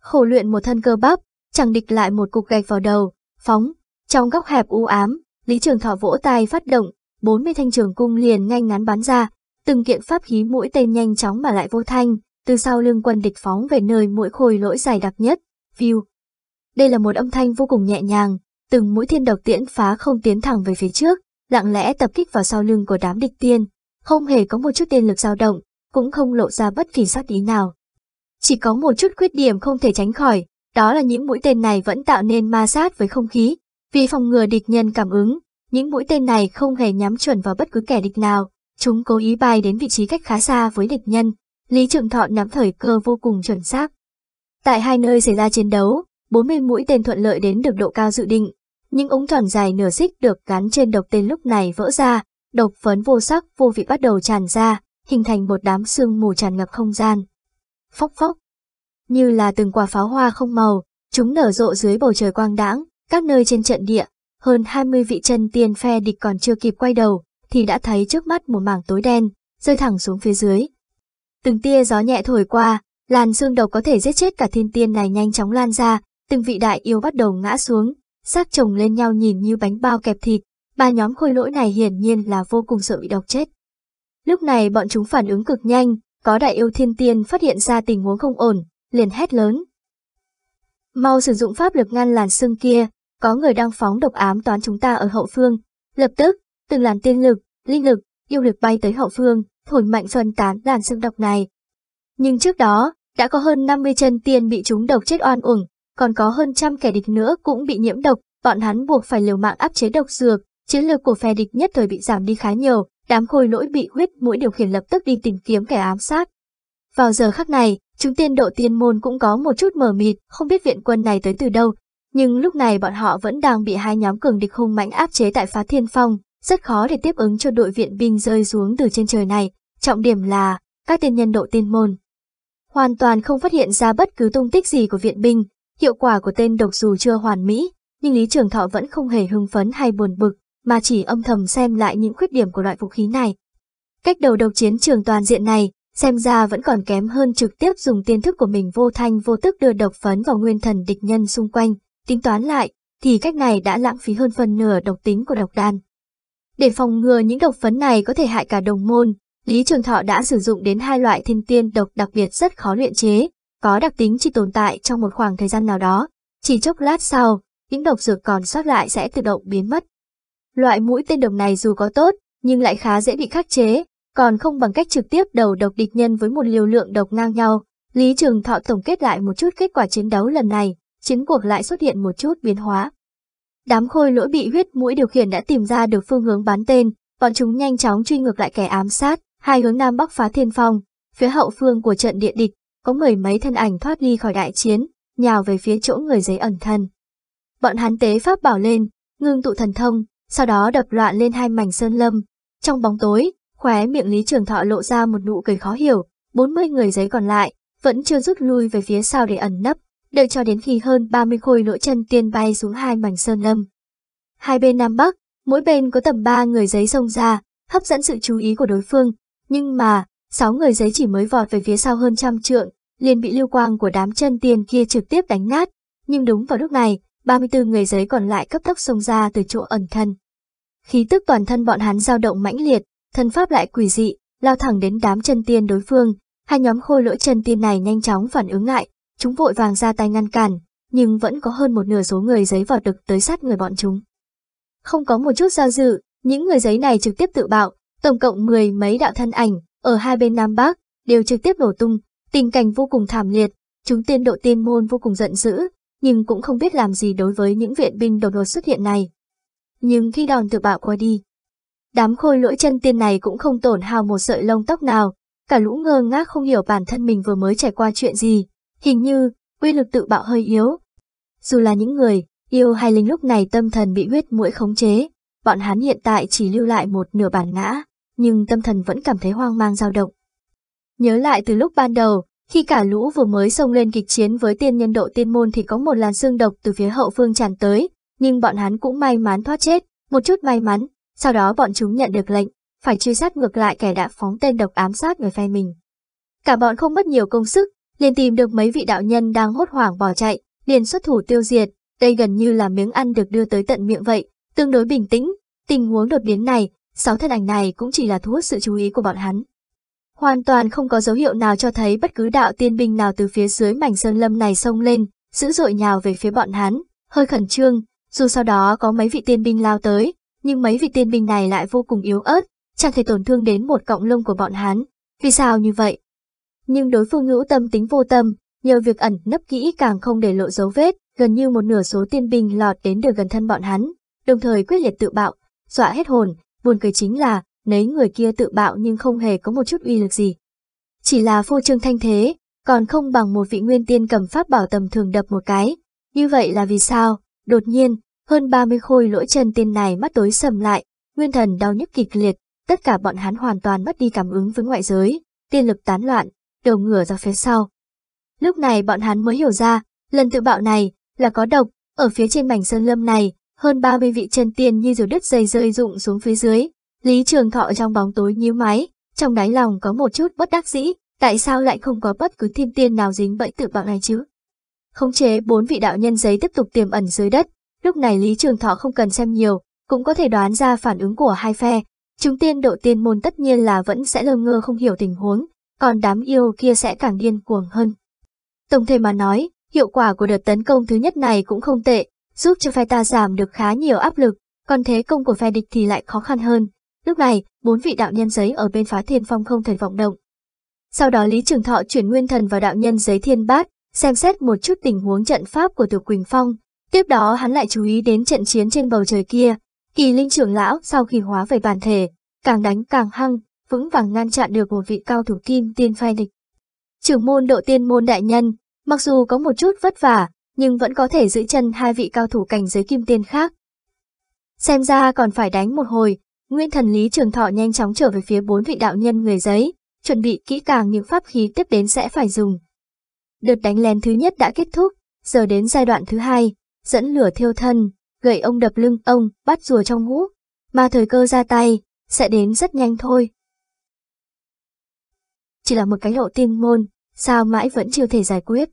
Khổ luyện một thân cơ bắp, chẳng địch lại một cục gạch vào đầu, phóng. Trong góc hẹp u ám, Lý Trường Thọ vỗ tay phát động, 40 thanh trường cung liền nhanh ngắn bắn ra, từng kiện pháp khí mũi tên nhanh chóng mà lại vô thanh, từ sau lưng quân địch phóng về nơi mũi khôi lỗi dài đặc nhất, view. Đây là một âm thanh vô cùng nhẹ nhàng, từng mũi thiên độc tiễn phá không tiến thẳng về phía trước, lặng lẽ tập kích vào sau lưng của đám địch tiên, không hề có một chút tiên lực dao động, cũng không lộ ra bất kỳ sát ý nào. Chỉ có một chút khuyết điểm không thể tránh khỏi, đó là những mũi tên này vẫn tạo nên ma sát với không khí. Vì phòng ngừa địch nhân cảm ứng, những mũi tên này không hề nhắm chuẩn vào bất cứ kẻ địch nào, chúng cố ý bay đến vị trí cách khá xa với địch nhân. Lý Trường Thọ nắm thời cơ vô cùng chuẩn xác. Tại hai nơi xảy ra chiến đấu, 40 mũi tên thuận lợi đến được độ cao dự định. Những ống tròn dài nửa xích được gắn trên độc tên lúc này vỡ ra, độc phấn vô sắc vô vị bắt đầu tràn ra, hình thành một đám sương mù tràn ngập không gian. Phóc phóc, như là từng quả pháo hoa không màu, chúng nở rộ dưới bầu trời quang đãng, các nơi trên trận địa, hơn 20 vị chân tiên phe địch còn chưa kịp quay đầu, thì đã thấy trước mắt một mảng tối đen, rơi thẳng xuống phía dưới. Từng tia gió nhẹ thổi qua, làn xương độc có thể giết chết cả thiên tiên này nhanh chóng lan ra, từng vị đại yêu bắt đầu ngã xuống, xác chồng lên nhau nhìn như bánh bao kẹp thịt, ba nhóm khôi lỗi này hiển nhiên là vô cùng sợ bị độc chết. Lúc này bọn chúng phản ứng cực nhanh, có đại yêu thiên tiên phát hiện ra tình huống không ổn, liền hét lớn. Mau sử dụng pháp lực ngăn làn sương kia, có người đang phóng độc ám toán chúng ta ở hậu phương. Lập tức, từng làn tiên lực, linh lực, yêu lực bay tới hậu phương, thổi mạnh xuân tán làn sương độc này. Nhưng trước đó, đã có hơn 50 chân tiên bị chúng độc chết oan uổng, còn có hơn trăm kẻ địch nữa cũng bị nhiễm độc, bọn hắn buộc phải liều mạng áp chế độc dược, chiến lược của phe địch nhất thời bị giảm đi khá nhiều, đám khôi lỗi bị huyết mũi điều khiển lập tức đi tìm kiếm kẻ ám sát. Vào giờ khắc này, chúng tiên độ tiên môn cũng có một chút mờ mịt, không biết viện quân này tới từ đâu. Nhưng lúc này bọn họ vẫn đang bị hai nhóm cường địch hung mãnh áp chế tại phá thiên phong, rất khó để tiếp ứng cho đội viện binh rơi xuống từ trên trời này. Trọng điểm là các tiên nhân độ tiên môn. Hoàn toàn không phát hiện ra bất cứ tung tích gì của viện binh, hiệu quả của tên độc dù chưa hoàn mỹ, nhưng Lý Trường Thọ vẫn không hề hưng phấn hay buồn bực, mà chỉ âm thầm xem lại những khuyết điểm của loại vũ khí này. Cách đầu độc chiến trường toàn diện này, Xem ra vẫn còn kém hơn trực tiếp dùng tiên thức của mình vô thanh vô tức đưa độc phấn vào nguyên thần địch nhân xung quanh, tính toán lại, thì cách này đã lãng phí hơn phần nửa độc tính của độc đan. Để phòng ngừa những độc phấn này có thể hại cả đồng môn, Lý Trường Thọ đã sử dụng đến hai loại thiên tiên độc đặc biệt rất khó luyện chế, có đặc tính chỉ tồn tại trong một khoảng thời gian nào đó, chỉ chốc lát sau, những độc dược còn sót lại sẽ tự động biến mất. Loại mũi tên độc này dù có tốt, nhưng lại khá dễ bị khắc chế, còn không bằng cách trực tiếp đầu độc địch nhân với một liều lượng độc ngang nhau. Lý Trường Thọ tổng kết lại một chút kết quả chiến đấu lần này, chiến cuộc lại xuất hiện một chút biến hóa. Đám khôi lỗi bị huyết mũi điều khiển đã tìm ra được phương hướng bán tên, bọn chúng nhanh chóng truy ngược lại kẻ ám sát, hai hướng nam bắc phá thiên phong, phía hậu phương của trận địa địch, có mười mấy thân ảnh thoát ly khỏi đại chiến, nhào về phía chỗ người giấy ẩn thân. Bọn hắn tế pháp bảo lên, ngưng tụ thần thông, sau đó đập loạn lên hai mảnh sơn lâm. Trong bóng tối, Khóe miệng Lý Trường Thọ lộ ra một nụ cười khó hiểu, 40 người giấy còn lại, vẫn chưa rút lui về phía sau để ẩn nấp, đợi cho đến khi hơn 30 khôi lỗ chân tiên bay xuống hai mảnh sơn lâm. Hai bên Nam Bắc, mỗi bên có tầm 3 người giấy xông ra, hấp dẫn sự chú ý của đối phương, nhưng mà, 6 người giấy chỉ mới vọt về phía sau hơn trăm trượng, liền bị lưu quang của đám chân tiên kia trực tiếp đánh nát, nhưng đúng vào lúc này, 34 người giấy còn lại cấp tốc xông ra từ chỗ ẩn thân. Khí tức toàn thân bọn hắn dao động mãnh liệt, thân pháp lại quỷ dị, lao thẳng đến đám chân tiên đối phương. Hai nhóm khôi lỗi chân tiên này nhanh chóng phản ứng lại, chúng vội vàng ra tay ngăn cản, nhưng vẫn có hơn một nửa số người giấy vào đực tới sát người bọn chúng. Không có một chút do dự, những người giấy này trực tiếp tự bạo, tổng cộng mười mấy đạo thân ảnh, ở hai bên Nam Bắc, đều trực tiếp nổ tung, tình cảnh vô cùng thảm liệt, chúng tiên độ tiên môn vô cùng giận dữ, nhưng cũng không biết làm gì đối với những viện binh đột ngột xuất hiện này. Nhưng khi đòn tự bạo qua đi, Đám khôi lỗi chân tiên này cũng không tổn hao một sợi lông tóc nào, cả lũ ngơ ngác không hiểu bản thân mình vừa mới trải qua chuyện gì, hình như quy lực tự bạo hơi yếu. Dù là những người yêu hay linh lúc này tâm thần bị huyết mũi khống chế, bọn hắn hiện tại chỉ lưu lại một nửa bản ngã, nhưng tâm thần vẫn cảm thấy hoang mang dao động. Nhớ lại từ lúc ban đầu, khi cả lũ vừa mới xông lên kịch chiến với tiên nhân độ tiên môn thì có một làn xương độc từ phía hậu phương tràn tới, nhưng bọn hắn cũng may mắn thoát chết, một chút may mắn, sau đó bọn chúng nhận được lệnh, phải truy sát ngược lại kẻ đã phóng tên độc ám sát người phe mình. Cả bọn không mất nhiều công sức, liền tìm được mấy vị đạo nhân đang hốt hoảng bỏ chạy, liền xuất thủ tiêu diệt, đây gần như là miếng ăn được đưa tới tận miệng vậy, tương đối bình tĩnh, tình huống đột biến này, sáu thân ảnh này cũng chỉ là thu hút sự chú ý của bọn hắn. Hoàn toàn không có dấu hiệu nào cho thấy bất cứ đạo tiên binh nào từ phía dưới mảnh sơn lâm này xông lên, dữ dội nhào về phía bọn hắn, hơi khẩn trương, dù sau đó có mấy vị tiên binh lao tới, nhưng mấy vị tiên binh này lại vô cùng yếu ớt, chẳng thể tổn thương đến một cọng lông của bọn hắn. Vì sao như vậy? Nhưng đối phương ngữ tâm tính vô tâm, nhờ việc ẩn nấp kỹ càng không để lộ dấu vết, gần như một nửa số tiên binh lọt đến được gần thân bọn hắn, đồng thời quyết liệt tự bạo, dọa hết hồn, buồn cười chính là, nấy người kia tự bạo nhưng không hề có một chút uy lực gì. Chỉ là phô trương thanh thế, còn không bằng một vị nguyên tiên cầm pháp bảo tầm thường đập một cái. Như vậy là vì sao? Đột nhiên, hơn 30 khôi lỗi chân tiên này mắt tối sầm lại, nguyên thần đau nhức kịch liệt, tất cả bọn hắn hoàn toàn mất đi cảm ứng với ngoại giới, tiên lực tán loạn, đầu ngửa ra phía sau. Lúc này bọn hắn mới hiểu ra, lần tự bạo này là có độc, ở phía trên mảnh sơn lâm này, hơn 30 vị chân tiên như diều đứt dây rơi rụng xuống phía dưới. Lý Trường Thọ trong bóng tối nhíu máy, trong đáy lòng có một chút bất đắc dĩ, tại sao lại không có bất cứ thiên tiên nào dính bẫy tự bạo này chứ? không chế bốn vị đạo nhân giấy tiếp tục tiềm ẩn dưới đất, Lúc này Lý Trường Thọ không cần xem nhiều, cũng có thể đoán ra phản ứng của hai phe. Chúng tiên độ tiên môn tất nhiên là vẫn sẽ lơ ngơ không hiểu tình huống, còn đám yêu kia sẽ càng điên cuồng hơn. Tổng thể mà nói, hiệu quả của đợt tấn công thứ nhất này cũng không tệ, giúp cho phe ta giảm được khá nhiều áp lực, còn thế công của phe địch thì lại khó khăn hơn. Lúc này, bốn vị đạo nhân giấy ở bên phá thiên phong không thể vọng động. Sau đó Lý Trường Thọ chuyển nguyên thần vào đạo nhân giấy thiên bát, xem xét một chút tình huống trận pháp của Tiểu Quỳnh Phong, Tiếp đó hắn lại chú ý đến trận chiến trên bầu trời kia, kỳ linh trưởng lão sau khi hóa về bản thể, càng đánh càng hăng, vững vàng ngăn chặn được một vị cao thủ kim tiên phai địch. Trưởng môn độ tiên môn đại nhân, mặc dù có một chút vất vả, nhưng vẫn có thể giữ chân hai vị cao thủ cảnh giới kim tiên khác. Xem ra còn phải đánh một hồi, nguyên thần lý trường thọ nhanh chóng trở về phía bốn vị đạo nhân người giấy, chuẩn bị kỹ càng những pháp khí tiếp đến sẽ phải dùng. Đợt đánh lén thứ nhất đã kết thúc, giờ đến giai đoạn thứ hai, dẫn lửa thiêu thân, gậy ông đập lưng ông, bắt rùa trong hũ, mà thời cơ ra tay, sẽ đến rất nhanh thôi. Chỉ là một cái lộ tiên môn, sao mãi vẫn chưa thể giải quyết.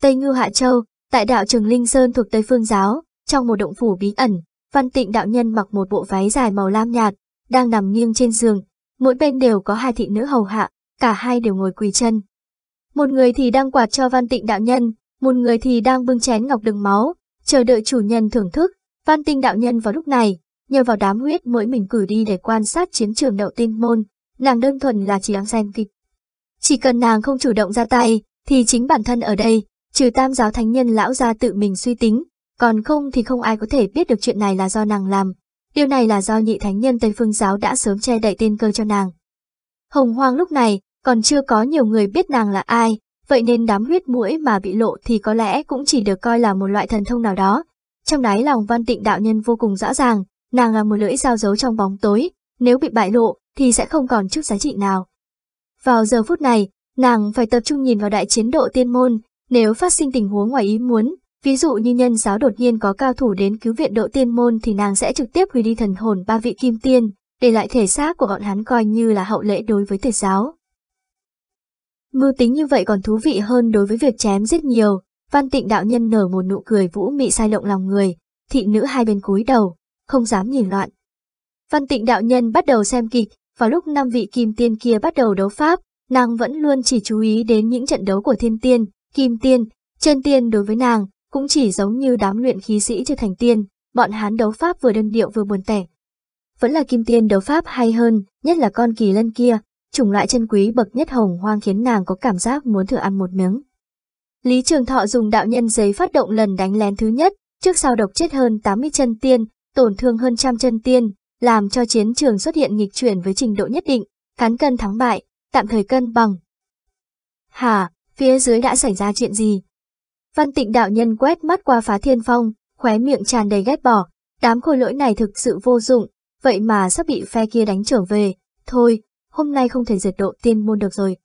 Tây Ngư Hạ Châu, tại đạo trường Linh Sơn thuộc Tây Phương Giáo, trong một động phủ bí ẩn, văn tịnh đạo nhân mặc một bộ váy dài màu lam nhạt, đang nằm nghiêng trên giường, mỗi bên đều có hai thị nữ hầu hạ, cả hai đều ngồi quỳ chân. Một người thì đang quạt cho văn tịnh đạo nhân, một người thì đang bưng chén ngọc đường máu, chờ đợi chủ nhân thưởng thức. Văn tinh đạo nhân vào lúc này, nhờ vào đám huyết mỗi mình cử đi để quan sát chiến trường đậu tinh môn, nàng đơn thuần là chỉ đang xem kịch. Chỉ cần nàng không chủ động ra tay, thì chính bản thân ở đây, trừ tam giáo thánh nhân lão ra tự mình suy tính, còn không thì không ai có thể biết được chuyện này là do nàng làm. Điều này là do nhị thánh nhân Tây Phương Giáo đã sớm che đậy tên cơ cho nàng. Hồng Hoang lúc này, còn chưa có nhiều người biết nàng là ai, Vậy nên đám huyết mũi mà bị lộ thì có lẽ cũng chỉ được coi là một loại thần thông nào đó. Trong đáy lòng văn tịnh đạo nhân vô cùng rõ ràng, nàng là một lưỡi dao giấu trong bóng tối, nếu bị bại lộ thì sẽ không còn chút giá trị nào. Vào giờ phút này, nàng phải tập trung nhìn vào đại chiến độ tiên môn, nếu phát sinh tình huống ngoài ý muốn, ví dụ như nhân giáo đột nhiên có cao thủ đến cứu viện độ tiên môn thì nàng sẽ trực tiếp hủy đi thần hồn ba vị kim tiên, để lại thể xác của bọn hắn coi như là hậu lễ đối với tiệt giáo. Mưu tính như vậy còn thú vị hơn đối với việc chém giết nhiều. Văn tịnh đạo nhân nở một nụ cười vũ mị sai động lòng người, thị nữ hai bên cúi đầu, không dám nhìn loạn. Văn tịnh đạo nhân bắt đầu xem kịch, vào lúc năm vị kim tiên kia bắt đầu đấu pháp, nàng vẫn luôn chỉ chú ý đến những trận đấu của thiên tiên, kim tiên, chân tiên đối với nàng, cũng chỉ giống như đám luyện khí sĩ chưa thành tiên, bọn hán đấu pháp vừa đơn điệu vừa buồn tẻ. Vẫn là kim tiên đấu pháp hay hơn, nhất là con kỳ lân kia, chủng loại chân quý bậc nhất hồng hoang khiến nàng có cảm giác muốn thử ăn một miếng. Lý Trường Thọ dùng đạo nhân giấy phát động lần đánh lén thứ nhất, trước sau độc chết hơn 80 chân tiên, tổn thương hơn trăm chân tiên, làm cho chiến trường xuất hiện nghịch chuyển với trình độ nhất định, cán cân thắng bại, tạm thời cân bằng. Hà, phía dưới đã xảy ra chuyện gì? Văn tịnh đạo nhân quét mắt qua phá thiên phong, khóe miệng tràn đầy ghét bỏ, đám khôi lỗi này thực sự vô dụng, vậy mà sắp bị phe kia đánh trở về, thôi, hôm nay không thể diệt độ tiên môn được rồi.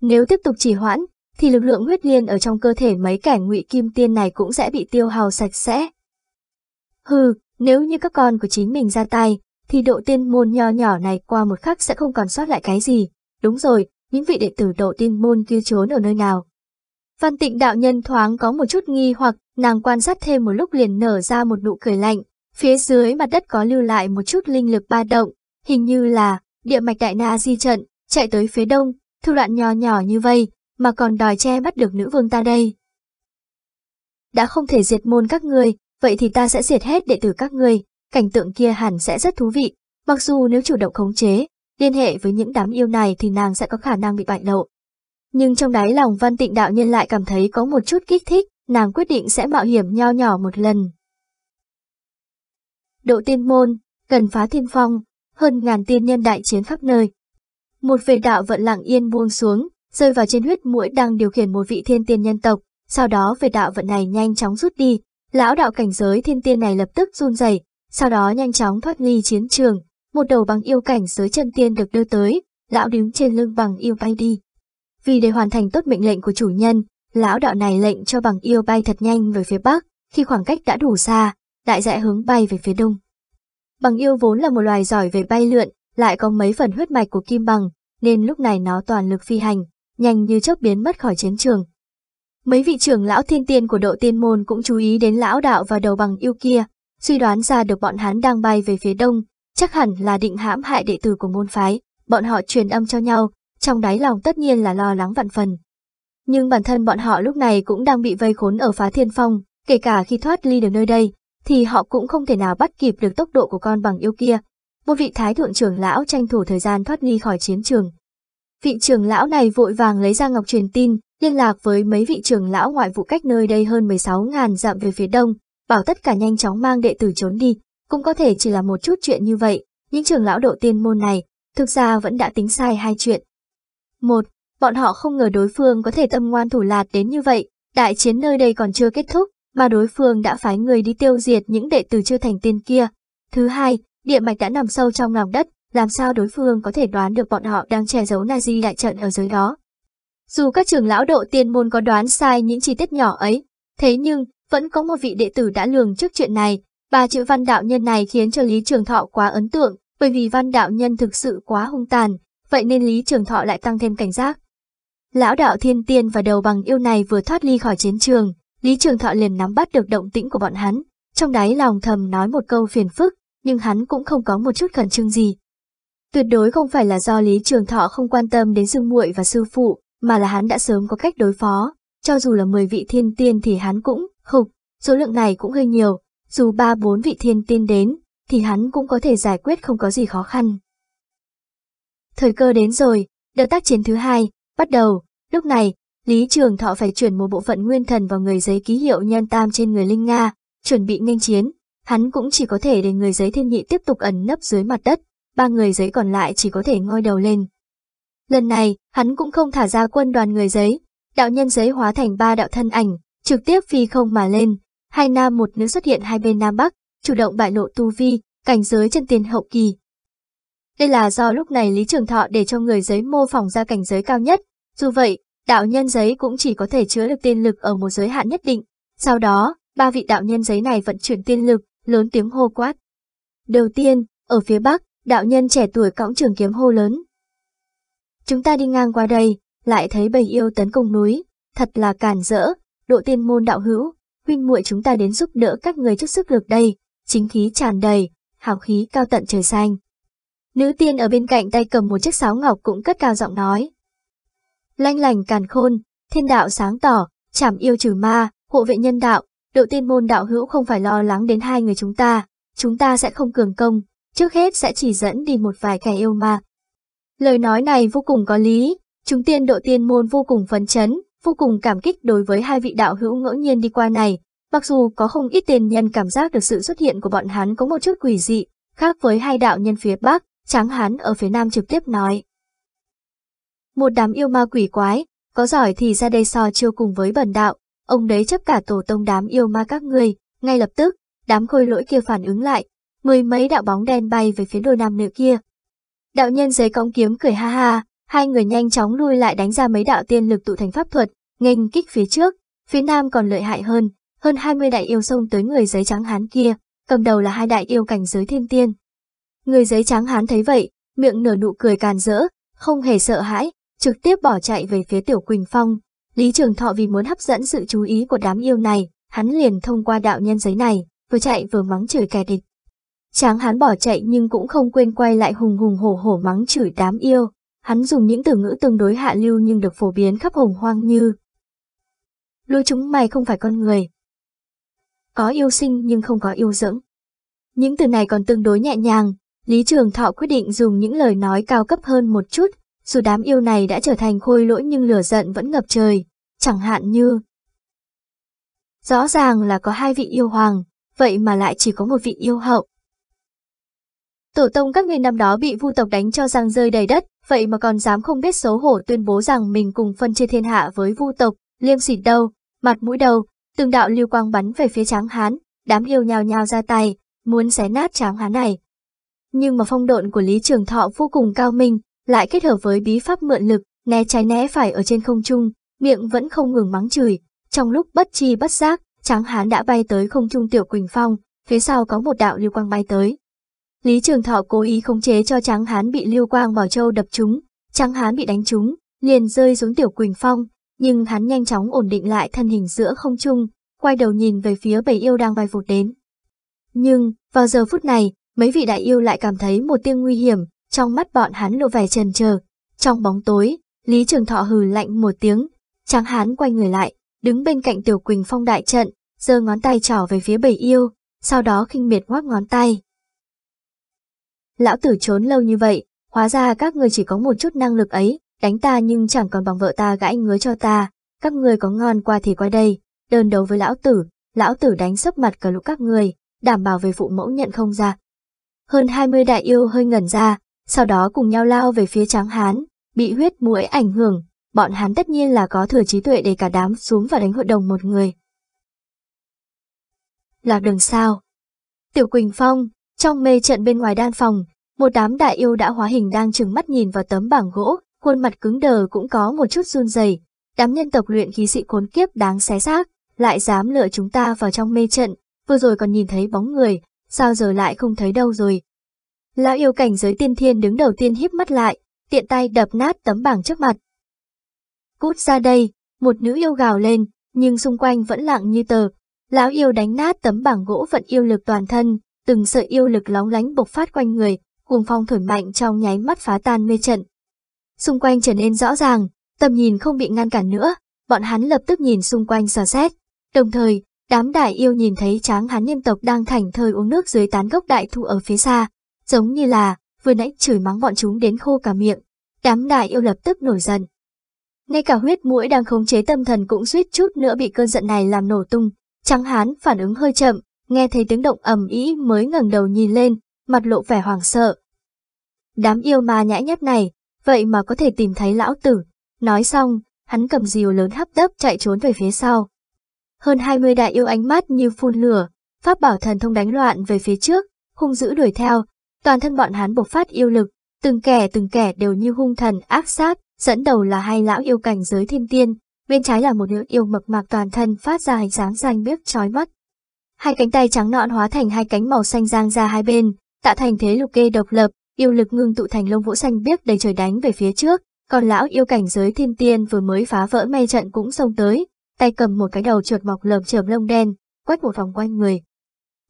Nếu tiếp tục trì hoãn, thì lực lượng huyết liên ở trong cơ thể mấy kẻ ngụy kim tiên này cũng sẽ bị tiêu hào sạch sẽ. Hừ, nếu như các con của chính mình ra tay, thì độ tiên môn nho nhỏ này qua một khắc sẽ không còn sót lại cái gì. Đúng rồi, những vị đệ tử độ tiên môn kia trốn ở nơi nào. Văn tịnh đạo nhân thoáng có một chút nghi hoặc nàng quan sát thêm một lúc liền nở ra một nụ cười lạnh. Phía dưới mặt đất có lưu lại một chút linh lực ba động, hình như là Địa mạch đại na di trận, chạy tới phía đông, thu đoạn nhỏ nhỏ như vậy, mà còn đòi che bắt được nữ vương ta đây. Đã không thể diệt môn các người, vậy thì ta sẽ diệt hết đệ tử các người, cảnh tượng kia hẳn sẽ rất thú vị, mặc dù nếu chủ động khống chế, liên hệ với những đám yêu này thì nàng sẽ có khả năng bị bại lộ. Nhưng trong đáy lòng văn tịnh đạo nhân lại cảm thấy có một chút kích thích, nàng quyết định sẽ mạo hiểm nho nhỏ một lần. Độ tiên môn, cần phá thiên phong, hơn ngàn tiên nhân đại chiến khắp nơi. Một về đạo vận lặng yên buông xuống, rơi vào trên huyết mũi đang điều khiển một vị thiên tiên nhân tộc, sau đó về đạo vận này nhanh chóng rút đi, lão đạo cảnh giới thiên tiên này lập tức run rẩy, sau đó nhanh chóng thoát ly chiến trường, một đầu bằng yêu cảnh giới chân tiên được đưa tới, lão đứng trên lưng bằng yêu bay đi. Vì để hoàn thành tốt mệnh lệnh của chủ nhân, lão đạo này lệnh cho bằng yêu bay thật nhanh về phía bắc, khi khoảng cách đã đủ xa, đại dạy hướng bay về phía đông. Bằng yêu vốn là một loài giỏi về bay lượn, lại có mấy phần huyết mạch của kim bằng, nên lúc này nó toàn lực phi hành, nhanh như chớp biến mất khỏi chiến trường. Mấy vị trưởng lão thiên tiên của độ tiên môn cũng chú ý đến lão đạo và đầu bằng yêu kia, suy đoán ra được bọn hắn đang bay về phía đông, chắc hẳn là định hãm hại đệ tử của môn phái, bọn họ truyền âm cho nhau, trong đáy lòng tất nhiên là lo lắng vạn phần. Nhưng bản thân bọn họ lúc này cũng đang bị vây khốn ở phá thiên phong, kể cả khi thoát ly được nơi đây, thì họ cũng không thể nào bắt kịp được tốc độ của con bằng yêu kia. Một vị thái thượng trưởng lão tranh thủ thời gian thoát ly khỏi chiến trường. Vị trưởng lão này vội vàng lấy ra ngọc truyền tin, liên lạc với mấy vị trưởng lão ngoại vụ cách nơi đây hơn 16.000 dặm về phía đông, bảo tất cả nhanh chóng mang đệ tử trốn đi, cũng có thể chỉ là một chút chuyện như vậy. Những trưởng lão độ tiên môn này, thực ra vẫn đã tính sai hai chuyện. Một, bọn họ không ngờ đối phương có thể tâm ngoan thủ lạt đến như vậy, đại chiến nơi đây còn chưa kết thúc, mà đối phương đã phái người đi tiêu diệt những đệ tử chưa thành tiên kia. Thứ hai, địa mạch đã nằm sâu trong lòng đất, làm sao đối phương có thể đoán được bọn họ đang che giấu Nazi đại trận ở dưới đó. Dù các trưởng lão độ tiên môn có đoán sai những chi tiết nhỏ ấy, thế nhưng vẫn có một vị đệ tử đã lường trước chuyện này, ba chữ văn đạo nhân này khiến cho Lý Trường Thọ quá ấn tượng, bởi vì văn đạo nhân thực sự quá hung tàn, vậy nên Lý Trường Thọ lại tăng thêm cảnh giác. Lão đạo thiên tiên và đầu bằng yêu này vừa thoát ly khỏi chiến trường, Lý Trường Thọ liền nắm bắt được động tĩnh của bọn hắn, trong đáy lòng thầm nói một câu phiền phức, nhưng hắn cũng không có một chút khẩn trương gì. Tuyệt đối không phải là do Lý Trường Thọ không quan tâm đến Dương Muội và sư phụ, mà là hắn đã sớm có cách đối phó, cho dù là 10 vị thiên tiên thì hắn cũng, khục, số lượng này cũng hơi nhiều, dù ba bốn vị thiên tiên đến, thì hắn cũng có thể giải quyết không có gì khó khăn. Thời cơ đến rồi, đợt tác chiến thứ hai, bắt đầu, lúc này, Lý Trường Thọ phải chuyển một bộ phận nguyên thần vào người giấy ký hiệu nhân tam trên người Linh Nga, chuẩn bị nghênh chiến, hắn cũng chỉ có thể để người giấy thiên nhị tiếp tục ẩn nấp dưới mặt đất, ba người giấy còn lại chỉ có thể ngoi đầu lên. Lần này, hắn cũng không thả ra quân đoàn người giấy, đạo nhân giấy hóa thành ba đạo thân ảnh, trực tiếp phi không mà lên, hai nam một nữ xuất hiện hai bên nam bắc, chủ động bại lộ tu vi, cảnh giới chân tiền hậu kỳ. Đây là do lúc này Lý Trường Thọ để cho người giấy mô phỏng ra cảnh giới cao nhất, dù vậy, Đạo nhân giấy cũng chỉ có thể chứa được tiên lực ở một giới hạn nhất định. Sau đó, ba vị đạo nhân giấy này vận chuyển tiên lực, lớn tiếng hô quát. Đầu tiên, ở phía Bắc, đạo nhân trẻ tuổi cõng trường kiếm hô lớn. Chúng ta đi ngang qua đây, lại thấy bầy yêu tấn công núi, thật là cản rỡ, độ tiên môn đạo hữu, huynh muội chúng ta đến giúp đỡ các người chút sức lực đây, chính khí tràn đầy, hào khí cao tận trời xanh. Nữ tiên ở bên cạnh tay cầm một chiếc sáo ngọc cũng cất cao giọng nói lanh lành càn khôn, thiên đạo sáng tỏ, chảm yêu trừ ma, hộ vệ nhân đạo, độ tiên môn đạo hữu không phải lo lắng đến hai người chúng ta, chúng ta sẽ không cường công, trước hết sẽ chỉ dẫn đi một vài kẻ yêu ma. Lời nói này vô cùng có lý, chúng tiên độ tiên môn vô cùng phấn chấn, vô cùng cảm kích đối với hai vị đạo hữu ngẫu nhiên đi qua này, mặc dù có không ít tiền nhân cảm giác được sự xuất hiện của bọn hắn có một chút quỷ dị, khác với hai đạo nhân phía Bắc, Tráng hắn ở phía Nam trực tiếp nói. Một đám yêu ma quỷ quái, có giỏi thì ra đây so chiêu cùng với bẩn đạo, ông đấy chấp cả tổ tông đám yêu ma các người, ngay lập tức, đám khôi lỗi kia phản ứng lại, mười mấy đạo bóng đen bay về phía đôi nam nữ kia. Đạo nhân giấy cong kiếm cười ha ha, hai người nhanh chóng lui lại đánh ra mấy đạo tiên lực tụ thành pháp thuật, nghênh kích phía trước, phía nam còn lợi hại hơn, hơn 20 đại yêu xông tới người giấy trắng hán kia, cầm đầu là hai đại yêu cảnh giới thiên tiên. Người giấy trắng hán thấy vậy, miệng nở nụ cười càn rỡ, không hề sợ hãi, trực tiếp bỏ chạy về phía Tiểu Quỳnh Phong. Lý Trường Thọ vì muốn hấp dẫn sự chú ý của đám yêu này, hắn liền thông qua đạo nhân giấy này, vừa chạy vừa mắng chửi kẻ địch. Tráng hắn bỏ chạy nhưng cũng không quên quay lại hùng hùng hổ hổ mắng chửi đám yêu. Hắn dùng những từ ngữ tương đối hạ lưu nhưng được phổ biến khắp hồng hoang như Lôi chúng mày không phải con người. Có yêu sinh nhưng không có yêu dưỡng. Những từ này còn tương đối nhẹ nhàng, Lý Trường Thọ quyết định dùng những lời nói cao cấp hơn một chút, dù đám yêu này đã trở thành khôi lỗi nhưng lửa giận vẫn ngập trời, chẳng hạn như... Rõ ràng là có hai vị yêu hoàng, vậy mà lại chỉ có một vị yêu hậu. Tổ tông các người năm đó bị vu tộc đánh cho răng rơi đầy đất, vậy mà còn dám không biết xấu hổ tuyên bố rằng mình cùng phân chia thiên hạ với vu tộc, liêm xỉn đâu mặt mũi đầu, từng đạo lưu quang bắn về phía tráng hán, đám yêu nhào nhào ra tay, muốn xé nát tráng hán này. Nhưng mà phong độn của Lý Trường Thọ vô cùng cao minh, lại kết hợp với bí pháp mượn lực, né trái né phải ở trên không trung, miệng vẫn không ngừng mắng chửi. Trong lúc bất chi bất giác, tráng hán đã bay tới không trung tiểu Quỳnh Phong, phía sau có một đạo lưu quang bay tới. Lý Trường Thọ cố ý khống chế cho tráng hán bị lưu quang bảo châu đập trúng, tráng hán bị đánh trúng, liền rơi xuống tiểu Quỳnh Phong, nhưng hắn nhanh chóng ổn định lại thân hình giữa không trung, quay đầu nhìn về phía bầy yêu đang bay vụt đến. Nhưng, vào giờ phút này, mấy vị đại yêu lại cảm thấy một tiếng nguy hiểm, trong mắt bọn hắn lộ vẻ trần chờ Trong bóng tối, Lý Trường Thọ hừ lạnh một tiếng, tráng hán quay người lại, đứng bên cạnh Tiểu Quỳnh Phong đại trận, giơ ngón tay trỏ về phía bầy yêu, sau đó khinh miệt ngoắc ngón tay. Lão tử trốn lâu như vậy, hóa ra các người chỉ có một chút năng lực ấy, đánh ta nhưng chẳng còn bằng vợ ta gãi ngứa cho ta, các người có ngon qua thì qua đây, đơn đấu với lão tử, lão tử đánh sấp mặt cả lũ các người, đảm bảo về phụ mẫu nhận không ra. Hơn 20 đại yêu hơi ngẩn ra, sau đó cùng nhau lao về phía tráng hán, bị huyết mũi ảnh hưởng, bọn hắn tất nhiên là có thừa trí tuệ để cả đám xuống và đánh hội đồng một người. Lạc đường sao? Tiểu Quỳnh Phong, trong mê trận bên ngoài đan phòng, một đám đại yêu đã hóa hình đang trừng mắt nhìn vào tấm bảng gỗ, khuôn mặt cứng đờ cũng có một chút run rẩy. Đám nhân tộc luyện khí sĩ khốn kiếp đáng xé xác, lại dám lựa chúng ta vào trong mê trận, vừa rồi còn nhìn thấy bóng người, sao giờ lại không thấy đâu rồi, Lão yêu cảnh giới tiên thiên đứng đầu tiên híp mắt lại, tiện tay đập nát tấm bảng trước mặt. Cút ra đây, một nữ yêu gào lên, nhưng xung quanh vẫn lặng như tờ. Lão yêu đánh nát tấm bảng gỗ vận yêu lực toàn thân, từng sợi yêu lực lóng lánh bộc phát quanh người, cuồng phong thổi mạnh trong nháy mắt phá tan mê trận. Xung quanh trở nên rõ ràng, tầm nhìn không bị ngăn cản nữa, bọn hắn lập tức nhìn xung quanh dò xét. Đồng thời, đám đại yêu nhìn thấy tráng hắn niêm tộc đang thành thời uống nước dưới tán gốc đại thụ ở phía xa, giống như là vừa nãy chửi mắng bọn chúng đến khô cả miệng, đám đại yêu lập tức nổi giận. Ngay cả huyết mũi đang khống chế tâm thần cũng suýt chút nữa bị cơn giận này làm nổ tung, trắng hán phản ứng hơi chậm, nghe thấy tiếng động ầm ĩ mới ngẩng đầu nhìn lên, mặt lộ vẻ hoảng sợ. Đám yêu ma nhãi nhép này, vậy mà có thể tìm thấy lão tử. Nói xong, hắn cầm diều lớn hấp tấp chạy trốn về phía sau. Hơn 20 đại yêu ánh mắt như phun lửa, pháp bảo thần thông đánh loạn về phía trước, hung dữ đuổi theo, toàn thân bọn hắn bộc phát yêu lực, từng kẻ từng kẻ đều như hung thần ác sát, dẫn đầu là hai lão yêu cảnh giới thiên tiên, bên trái là một nữ yêu mập mạc toàn thân phát ra hình dáng xanh biếc chói mắt. Hai cánh tay trắng nõn hóa thành hai cánh màu xanh giang ra hai bên, tạo thành thế lục kê độc lập, yêu lực ngưng tụ thành lông vũ xanh biếc đầy trời đánh về phía trước, còn lão yêu cảnh giới thiên tiên vừa mới phá vỡ mây trận cũng xông tới, tay cầm một cái đầu trượt mọc lởm chởm lông đen, quét một vòng quanh người.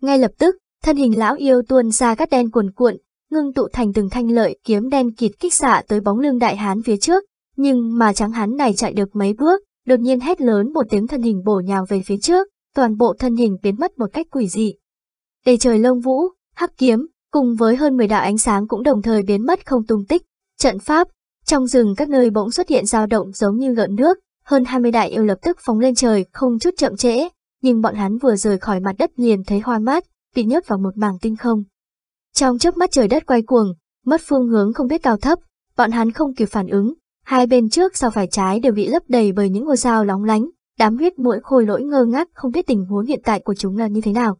Ngay lập tức, thân hình lão yêu tuôn ra các đen cuồn cuộn, ngưng tụ thành từng thanh lợi kiếm đen kịt kích xạ tới bóng lưng đại hán phía trước, nhưng mà trắng hán này chạy được mấy bước, đột nhiên hét lớn một tiếng thân hình bổ nhào về phía trước, toàn bộ thân hình biến mất một cách quỷ dị. Đầy trời lông vũ, hắc kiếm, cùng với hơn 10 đạo ánh sáng cũng đồng thời biến mất không tung tích, trận pháp, trong rừng các nơi bỗng xuất hiện dao động giống như gợn nước, hơn 20 đại yêu lập tức phóng lên trời không chút chậm trễ, nhưng bọn hắn vừa rời khỏi mặt đất liền thấy hoa mát, bị nhấp vào một mảng tinh không. Trong chớp mắt trời đất quay cuồng, mất phương hướng không biết cao thấp, bọn hắn không kịp phản ứng, hai bên trước sau phải trái đều bị lấp đầy bởi những ngôi sao lóng lánh, đám huyết mũi khôi lỗi ngơ ngác không biết tình huống hiện tại của chúng là như thế nào.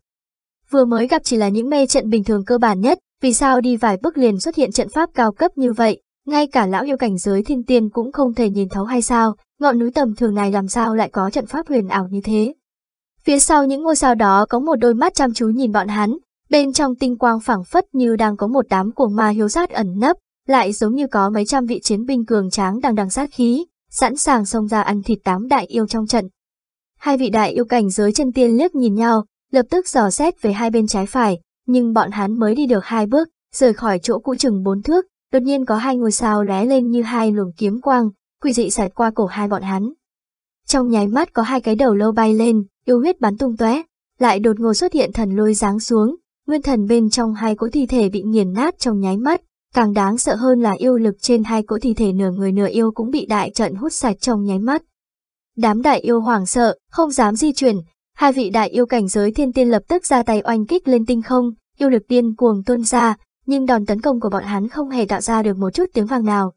Vừa mới gặp chỉ là những mê trận bình thường cơ bản nhất, vì sao đi vài bước liền xuất hiện trận pháp cao cấp như vậy, ngay cả lão yêu cảnh giới thiên tiên cũng không thể nhìn thấu hay sao, ngọn núi tầm thường này làm sao lại có trận pháp huyền ảo như thế, Phía sau những ngôi sao đó có một đôi mắt chăm chú nhìn bọn hắn, bên trong tinh quang phảng phất như đang có một đám cuồng ma hiếu sát ẩn nấp, lại giống như có mấy trăm vị chiến binh cường tráng đang đằng sát khí, sẵn sàng xông ra ăn thịt tám đại yêu trong trận. Hai vị đại yêu cảnh giới chân tiên liếc nhìn nhau, lập tức dò xét về hai bên trái phải, nhưng bọn hắn mới đi được hai bước, rời khỏi chỗ cũ chừng bốn thước, đột nhiên có hai ngôi sao lóe lên như hai luồng kiếm quang, quỷ dị sải qua cổ hai bọn hắn. Trong nháy mắt có hai cái đầu lâu bay lên, yêu huyết bắn tung tóe, lại đột ngột xuất hiện thần lôi giáng xuống, nguyên thần bên trong hai cỗ thi thể bị nghiền nát trong nháy mắt, càng đáng sợ hơn là yêu lực trên hai cỗ thi thể nửa người nửa yêu cũng bị đại trận hút sạch trong nháy mắt. Đám đại yêu hoảng sợ, không dám di chuyển, hai vị đại yêu cảnh giới thiên tiên lập tức ra tay oanh kích lên tinh không, yêu lực điên cuồng tuôn ra, nhưng đòn tấn công của bọn hắn không hề tạo ra được một chút tiếng vang nào.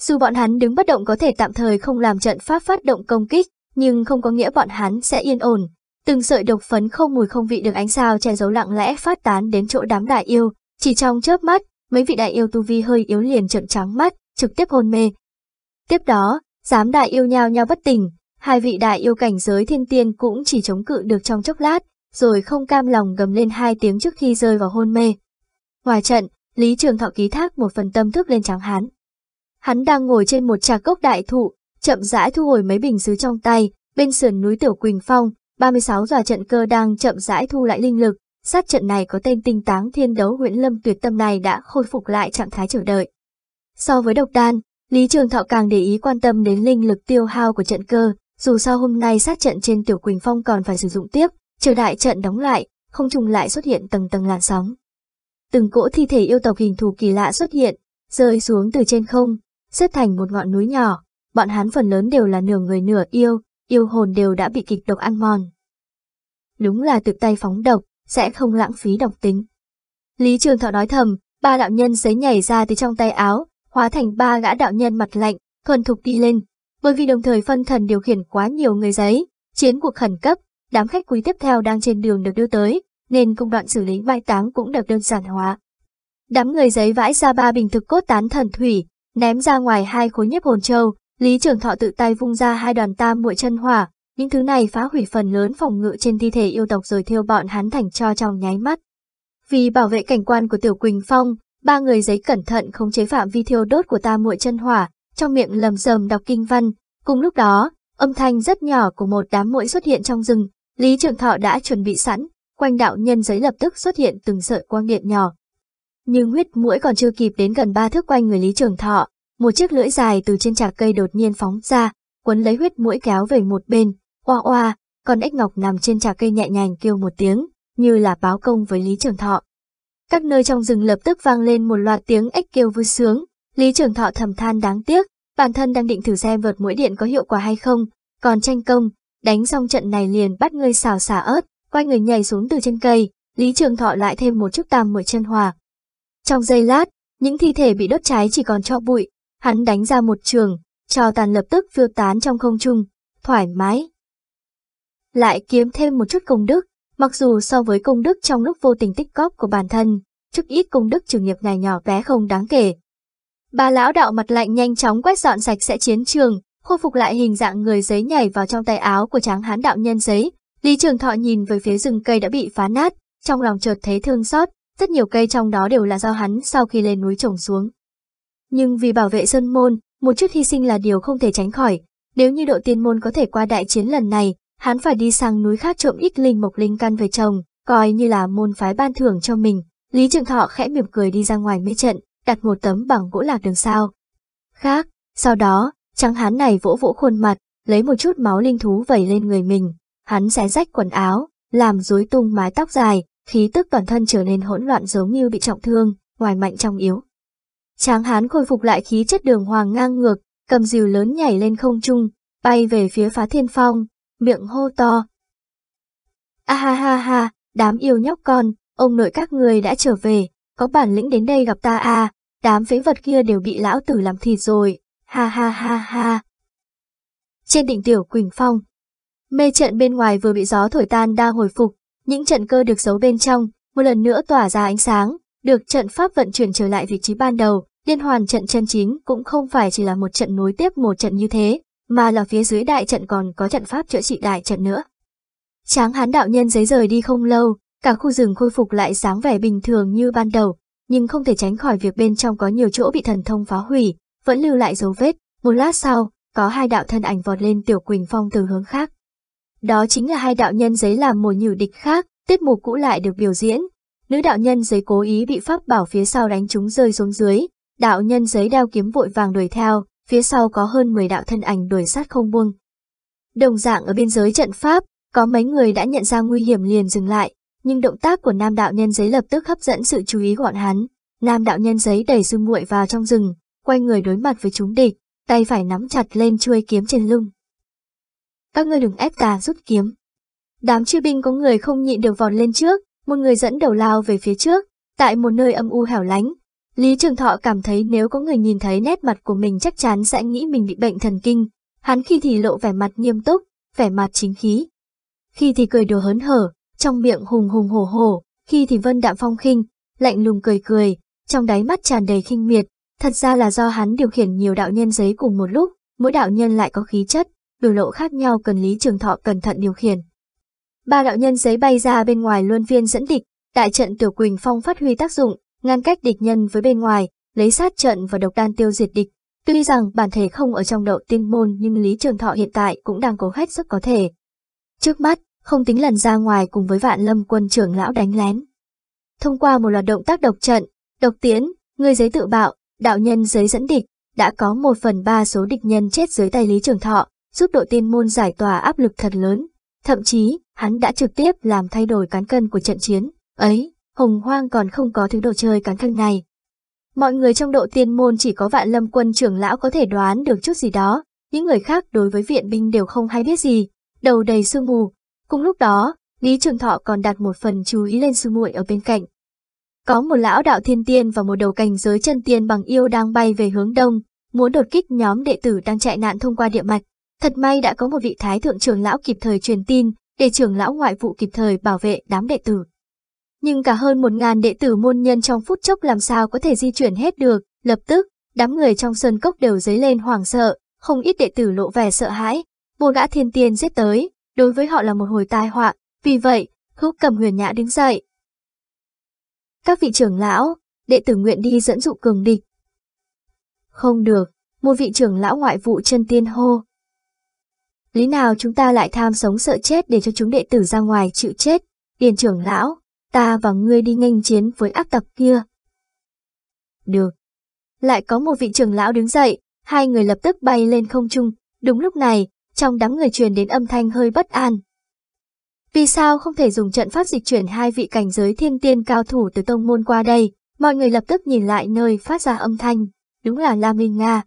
Dù bọn hắn đứng bất động có thể tạm thời không làm trận pháp phát động công kích, nhưng không có nghĩa bọn hắn sẽ yên ổn. Từng sợi độc phấn không mùi không vị được ánh sao che giấu lặng lẽ phát tán đến chỗ đám đại yêu, chỉ trong chớp mắt, mấy vị đại yêu tu vi hơi yếu liền trợn trắng mắt, trực tiếp hôn mê. Tiếp đó, giám đại yêu nhao nhao bất tỉnh, hai vị đại yêu cảnh giới thiên tiên cũng chỉ chống cự được trong chốc lát, rồi không cam lòng gầm lên hai tiếng trước khi rơi vào hôn mê. Ngoài trận, Lý Trường Thọ ký thác một phần tâm thức lên tráng hán. Hắn đang ngồi trên một trà cốc đại thụ, chậm rãi thu hồi mấy bình sứ trong tay, bên sườn núi Tiểu Quỳnh Phong, 36 tòa trận cơ đang chậm rãi thu lại linh lực, sát trận này có tên tinh táng thiên đấu huyễn lâm tuyệt tâm này đã khôi phục lại trạng thái chờ đợi. So với độc đan, Lý Trường Thọ càng để ý quan tâm đến linh lực tiêu hao của trận cơ, dù sao hôm nay sát trận trên Tiểu Quỳnh Phong còn phải sử dụng tiếp, chờ đại trận đóng lại, không trùng lại xuất hiện tầng tầng làn sóng. Từng cỗ thi thể yêu tộc hình thù kỳ lạ xuất hiện, rơi xuống từ trên không, xếp thành một ngọn núi nhỏ, bọn hắn phần lớn đều là nửa người nửa yêu, yêu hồn đều đã bị kịch độc ăn mòn. Đúng là tự tay phóng độc, sẽ không lãng phí độc tính. Lý Trường Thọ nói thầm, ba đạo nhân giấy nhảy ra từ trong tay áo, hóa thành ba gã đạo nhân mặt lạnh, thuần thục đi lên. Bởi vì đồng thời phân thần điều khiển quá nhiều người giấy, chiến cuộc khẩn cấp, đám khách quý tiếp theo đang trên đường được đưa tới, nên công đoạn xử lý mai táng cũng được đơn giản hóa. Đám người giấy vãi ra ba bình thực cốt tán thần thủy, ném ra ngoài hai khối nhếp hồn châu, Lý Trường Thọ tự tay vung ra hai đoàn tam muội chân hỏa, những thứ này phá hủy phần lớn phòng ngự trên thi thể yêu tộc rồi thiêu bọn hắn thành cho trong nháy mắt. Vì bảo vệ cảnh quan của Tiểu Quỳnh Phong, ba người giấy cẩn thận không chế phạm vi thiêu đốt của ta muội chân hỏa, trong miệng lầm rầm đọc kinh văn. Cùng lúc đó, âm thanh rất nhỏ của một đám muội xuất hiện trong rừng, Lý Trường Thọ đã chuẩn bị sẵn, quanh đạo nhân giấy lập tức xuất hiện từng sợi quang điện nhỏ. Nhưng huyết mũi còn chưa kịp đến gần ba thước quanh người Lý Trường Thọ, một chiếc lưỡi dài từ trên chạc cây đột nhiên phóng ra, quấn lấy huyết mũi kéo về một bên, oa oa, còn ếch ngọc nằm trên chạc cây nhẹ nhàng kêu một tiếng, như là báo công với Lý Trường Thọ. Các nơi trong rừng lập tức vang lên một loạt tiếng ếch kêu vui sướng, Lý Trường Thọ thầm than đáng tiếc, bản thân đang định thử xem vượt mũi điện có hiệu quả hay không, còn tranh công, đánh xong trận này liền bắt người xào xả ớt, quay người nhảy xuống từ trên cây, Lý Trường Thọ lại thêm một chút tam mũi chân hòa. Trong giây lát, những thi thể bị đốt cháy chỉ còn cho bụi, Hắn đánh ra một trường, cho tàn lập tức phiêu tán trong không trung, thoải mái. Lại kiếm thêm một chút công đức, mặc dù so với công đức trong lúc vô tình tích cóp của bản thân, chút ít công đức trừ nghiệp này nhỏ bé không đáng kể. Bà lão đạo mặt lạnh nhanh chóng quét dọn sạch sẽ chiến trường, khôi phục lại hình dạng người giấy nhảy vào trong tay áo của tráng hán đạo nhân giấy. Lý Trường Thọ nhìn về phía rừng cây đã bị phá nát, trong lòng chợt thấy thương xót, rất nhiều cây trong đó đều là do hắn sau khi lên núi trồng xuống. Nhưng vì bảo vệ Sơn Môn, một chút hy sinh là điều không thể tránh khỏi. Nếu như đội tiên môn có thể qua đại chiến lần này, hắn phải đi sang núi khác trộm ít linh mộc linh căn về trồng, coi như là môn phái ban thưởng cho mình. Lý Trường Thọ khẽ mỉm cười đi ra ngoài mê trận, đặt một tấm bằng gỗ lạc đường sao. Khác, sau đó, trắng hắn này vỗ vỗ khuôn mặt, lấy một chút máu linh thú vẩy lên người mình. Hắn xé rách quần áo, làm rối tung mái tóc dài, khí tức toàn thân trở nên hỗn loạn giống như bị trọng thương, ngoài mạnh trong yếu. Tráng hán khôi phục lại khí chất đường hoàng ngang ngược, cầm dìu lớn nhảy lên không trung, bay về phía phá thiên phong, miệng hô to. A ha ha ha, đám yêu nhóc con, ông nội các người đã trở về, có bản lĩnh đến đây gặp ta à, đám phế vật kia đều bị lão tử làm thịt rồi, ha ha ha ha. Trên đỉnh tiểu Quỳnh Phong, mê trận bên ngoài vừa bị gió thổi tan đang hồi phục, những trận cơ được giấu bên trong, một lần nữa tỏa ra ánh sáng, được trận pháp vận chuyển trở lại vị trí ban đầu, liên hoàn trận chân chính cũng không phải chỉ là một trận nối tiếp một trận như thế, mà là phía dưới đại trận còn có trận pháp chữa trị đại trận nữa. Tráng hán đạo nhân giấy rời đi không lâu, cả khu rừng khôi phục lại dáng vẻ bình thường như ban đầu, nhưng không thể tránh khỏi việc bên trong có nhiều chỗ bị thần thông phá hủy, vẫn lưu lại dấu vết. Một lát sau, có hai đạo thân ảnh vọt lên Tiểu Quỳnh Phong từ hướng khác. Đó chính là hai đạo nhân giấy làm một nhiều địch khác, tiết mục cũ lại được biểu diễn, Nữ đạo nhân giấy cố ý bị pháp bảo phía sau đánh chúng rơi xuống dưới, đạo nhân giấy đeo kiếm vội vàng đuổi theo, phía sau có hơn 10 đạo thân ảnh đuổi sát không buông. Đồng dạng ở biên giới trận pháp, có mấy người đã nhận ra nguy hiểm liền dừng lại, nhưng động tác của nam đạo nhân giấy lập tức hấp dẫn sự chú ý gọn hắn. Nam đạo nhân giấy đẩy sư muội vào trong rừng, quay người đối mặt với chúng địch, tay phải nắm chặt lên chuôi kiếm trên lưng. Các ngươi đừng ép ta rút kiếm. Đám chư binh có người không nhịn được vọt lên trước, một người dẫn đầu lao về phía trước, tại một nơi âm u hẻo lánh. Lý Trường Thọ cảm thấy nếu có người nhìn thấy nét mặt của mình chắc chắn sẽ nghĩ mình bị bệnh thần kinh, hắn khi thì lộ vẻ mặt nghiêm túc, vẻ mặt chính khí. Khi thì cười đùa hớn hở, trong miệng hùng hùng hổ hổ, khi thì vân đạm phong khinh, lạnh lùng cười cười, trong đáy mắt tràn đầy khinh miệt, thật ra là do hắn điều khiển nhiều đạo nhân giấy cùng một lúc, mỗi đạo nhân lại có khí chất, biểu lộ khác nhau cần Lý Trường Thọ cẩn thận điều khiển. Ba đạo nhân giấy bay ra bên ngoài luân phiên dẫn địch, đại trận Tiểu Quỳnh Phong phát huy tác dụng, ngăn cách địch nhân với bên ngoài, lấy sát trận và độc đan tiêu diệt địch. Tuy rằng bản thể không ở trong đậu tiên môn nhưng Lý Trường Thọ hiện tại cũng đang cố hết sức có thể. Trước mắt, không tính lần ra ngoài cùng với vạn lâm quân trưởng lão đánh lén. Thông qua một loạt động tác độc trận, độc tiến, người giấy tự bạo, đạo nhân giấy dẫn địch, đã có một phần ba số địch nhân chết dưới tay Lý Trường Thọ, giúp đội tiên môn giải tỏa áp lực thật lớn. Thậm chí, hắn đã trực tiếp làm thay đổi cán cân của trận chiến. Ấy, hồng hoang còn không có thứ đồ chơi cán cân này. Mọi người trong độ tiên môn chỉ có vạn lâm quân trưởng lão có thể đoán được chút gì đó, những người khác đối với viện binh đều không hay biết gì, đầu đầy sương mù. Cùng lúc đó, Lý Trường Thọ còn đặt một phần chú ý lên sư muội ở bên cạnh. Có một lão đạo thiên tiên và một đầu cành giới chân tiên bằng yêu đang bay về hướng đông, muốn đột kích nhóm đệ tử đang chạy nạn thông qua địa mạch. Thật may đã có một vị thái thượng trưởng lão kịp thời truyền tin, để trưởng lão ngoại vụ kịp thời bảo vệ đám đệ tử. Nhưng cả hơn một ngàn đệ tử môn nhân trong phút chốc làm sao có thể di chuyển hết được, lập tức, đám người trong sơn cốc đều dấy lên hoảng sợ, không ít đệ tử lộ vẻ sợ hãi, vô gã thiên tiên giết tới, đối với họ là một hồi tai họa, vì vậy, hữu cầm huyền nhã đứng dậy. Các vị trưởng lão, đệ tử nguyện đi dẫn dụ cường địch. Không được, một vị trưởng lão ngoại vụ chân tiên hô, Lý nào chúng ta lại tham sống sợ chết để cho chúng đệ tử ra ngoài chịu chết, điền trưởng lão, ta và ngươi đi nghênh chiến với ác tặc kia. Được. Lại có một vị trưởng lão đứng dậy, hai người lập tức bay lên không trung, đúng lúc này, trong đám người truyền đến âm thanh hơi bất an. Vì sao không thể dùng trận pháp dịch chuyển hai vị cảnh giới thiên tiên cao thủ từ tông môn qua đây, mọi người lập tức nhìn lại nơi phát ra âm thanh, đúng là La Minh Nga.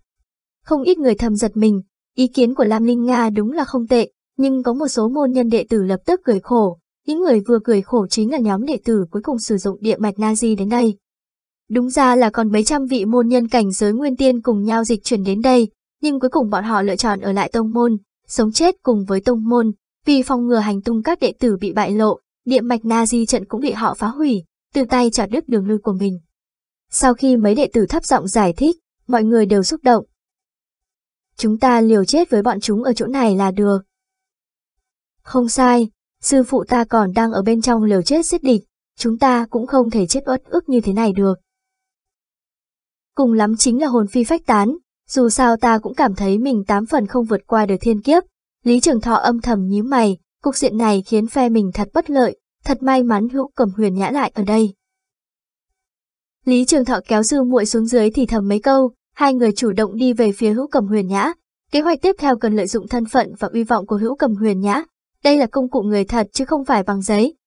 Không ít người thầm giật mình, Ý kiến của Lam Linh Nga đúng là không tệ, nhưng có một số môn nhân đệ tử lập tức cười khổ. Những người vừa cười khổ chính là nhóm đệ tử cuối cùng sử dụng địa mạch Nazi đến đây. Đúng ra là còn mấy trăm vị môn nhân cảnh giới nguyên tiên cùng nhau dịch chuyển đến đây, nhưng cuối cùng bọn họ lựa chọn ở lại tông môn, sống chết cùng với tông môn, vì phòng ngừa hành tung các đệ tử bị bại lộ, địa mạch Nazi trận cũng bị họ phá hủy, từ tay chặt đứt đường lui của mình. Sau khi mấy đệ tử thấp giọng giải thích, mọi người đều xúc động, chúng ta liều chết với bọn chúng ở chỗ này là được. Không sai, sư phụ ta còn đang ở bên trong liều chết giết địch, chúng ta cũng không thể chết uất ức như thế này được. Cùng lắm chính là hồn phi phách tán, dù sao ta cũng cảm thấy mình tám phần không vượt qua được thiên kiếp. Lý Trường Thọ âm thầm nhíu mày, cục diện này khiến phe mình thật bất lợi, thật may mắn hữu cầm huyền nhã lại ở đây. Lý Trường Thọ kéo sư muội xuống dưới thì thầm mấy câu, hai người chủ động đi về phía hữu cầm huyền nhã. Kế hoạch tiếp theo cần lợi dụng thân phận và uy vọng của hữu cầm huyền nhã. Đây là công cụ người thật chứ không phải bằng giấy.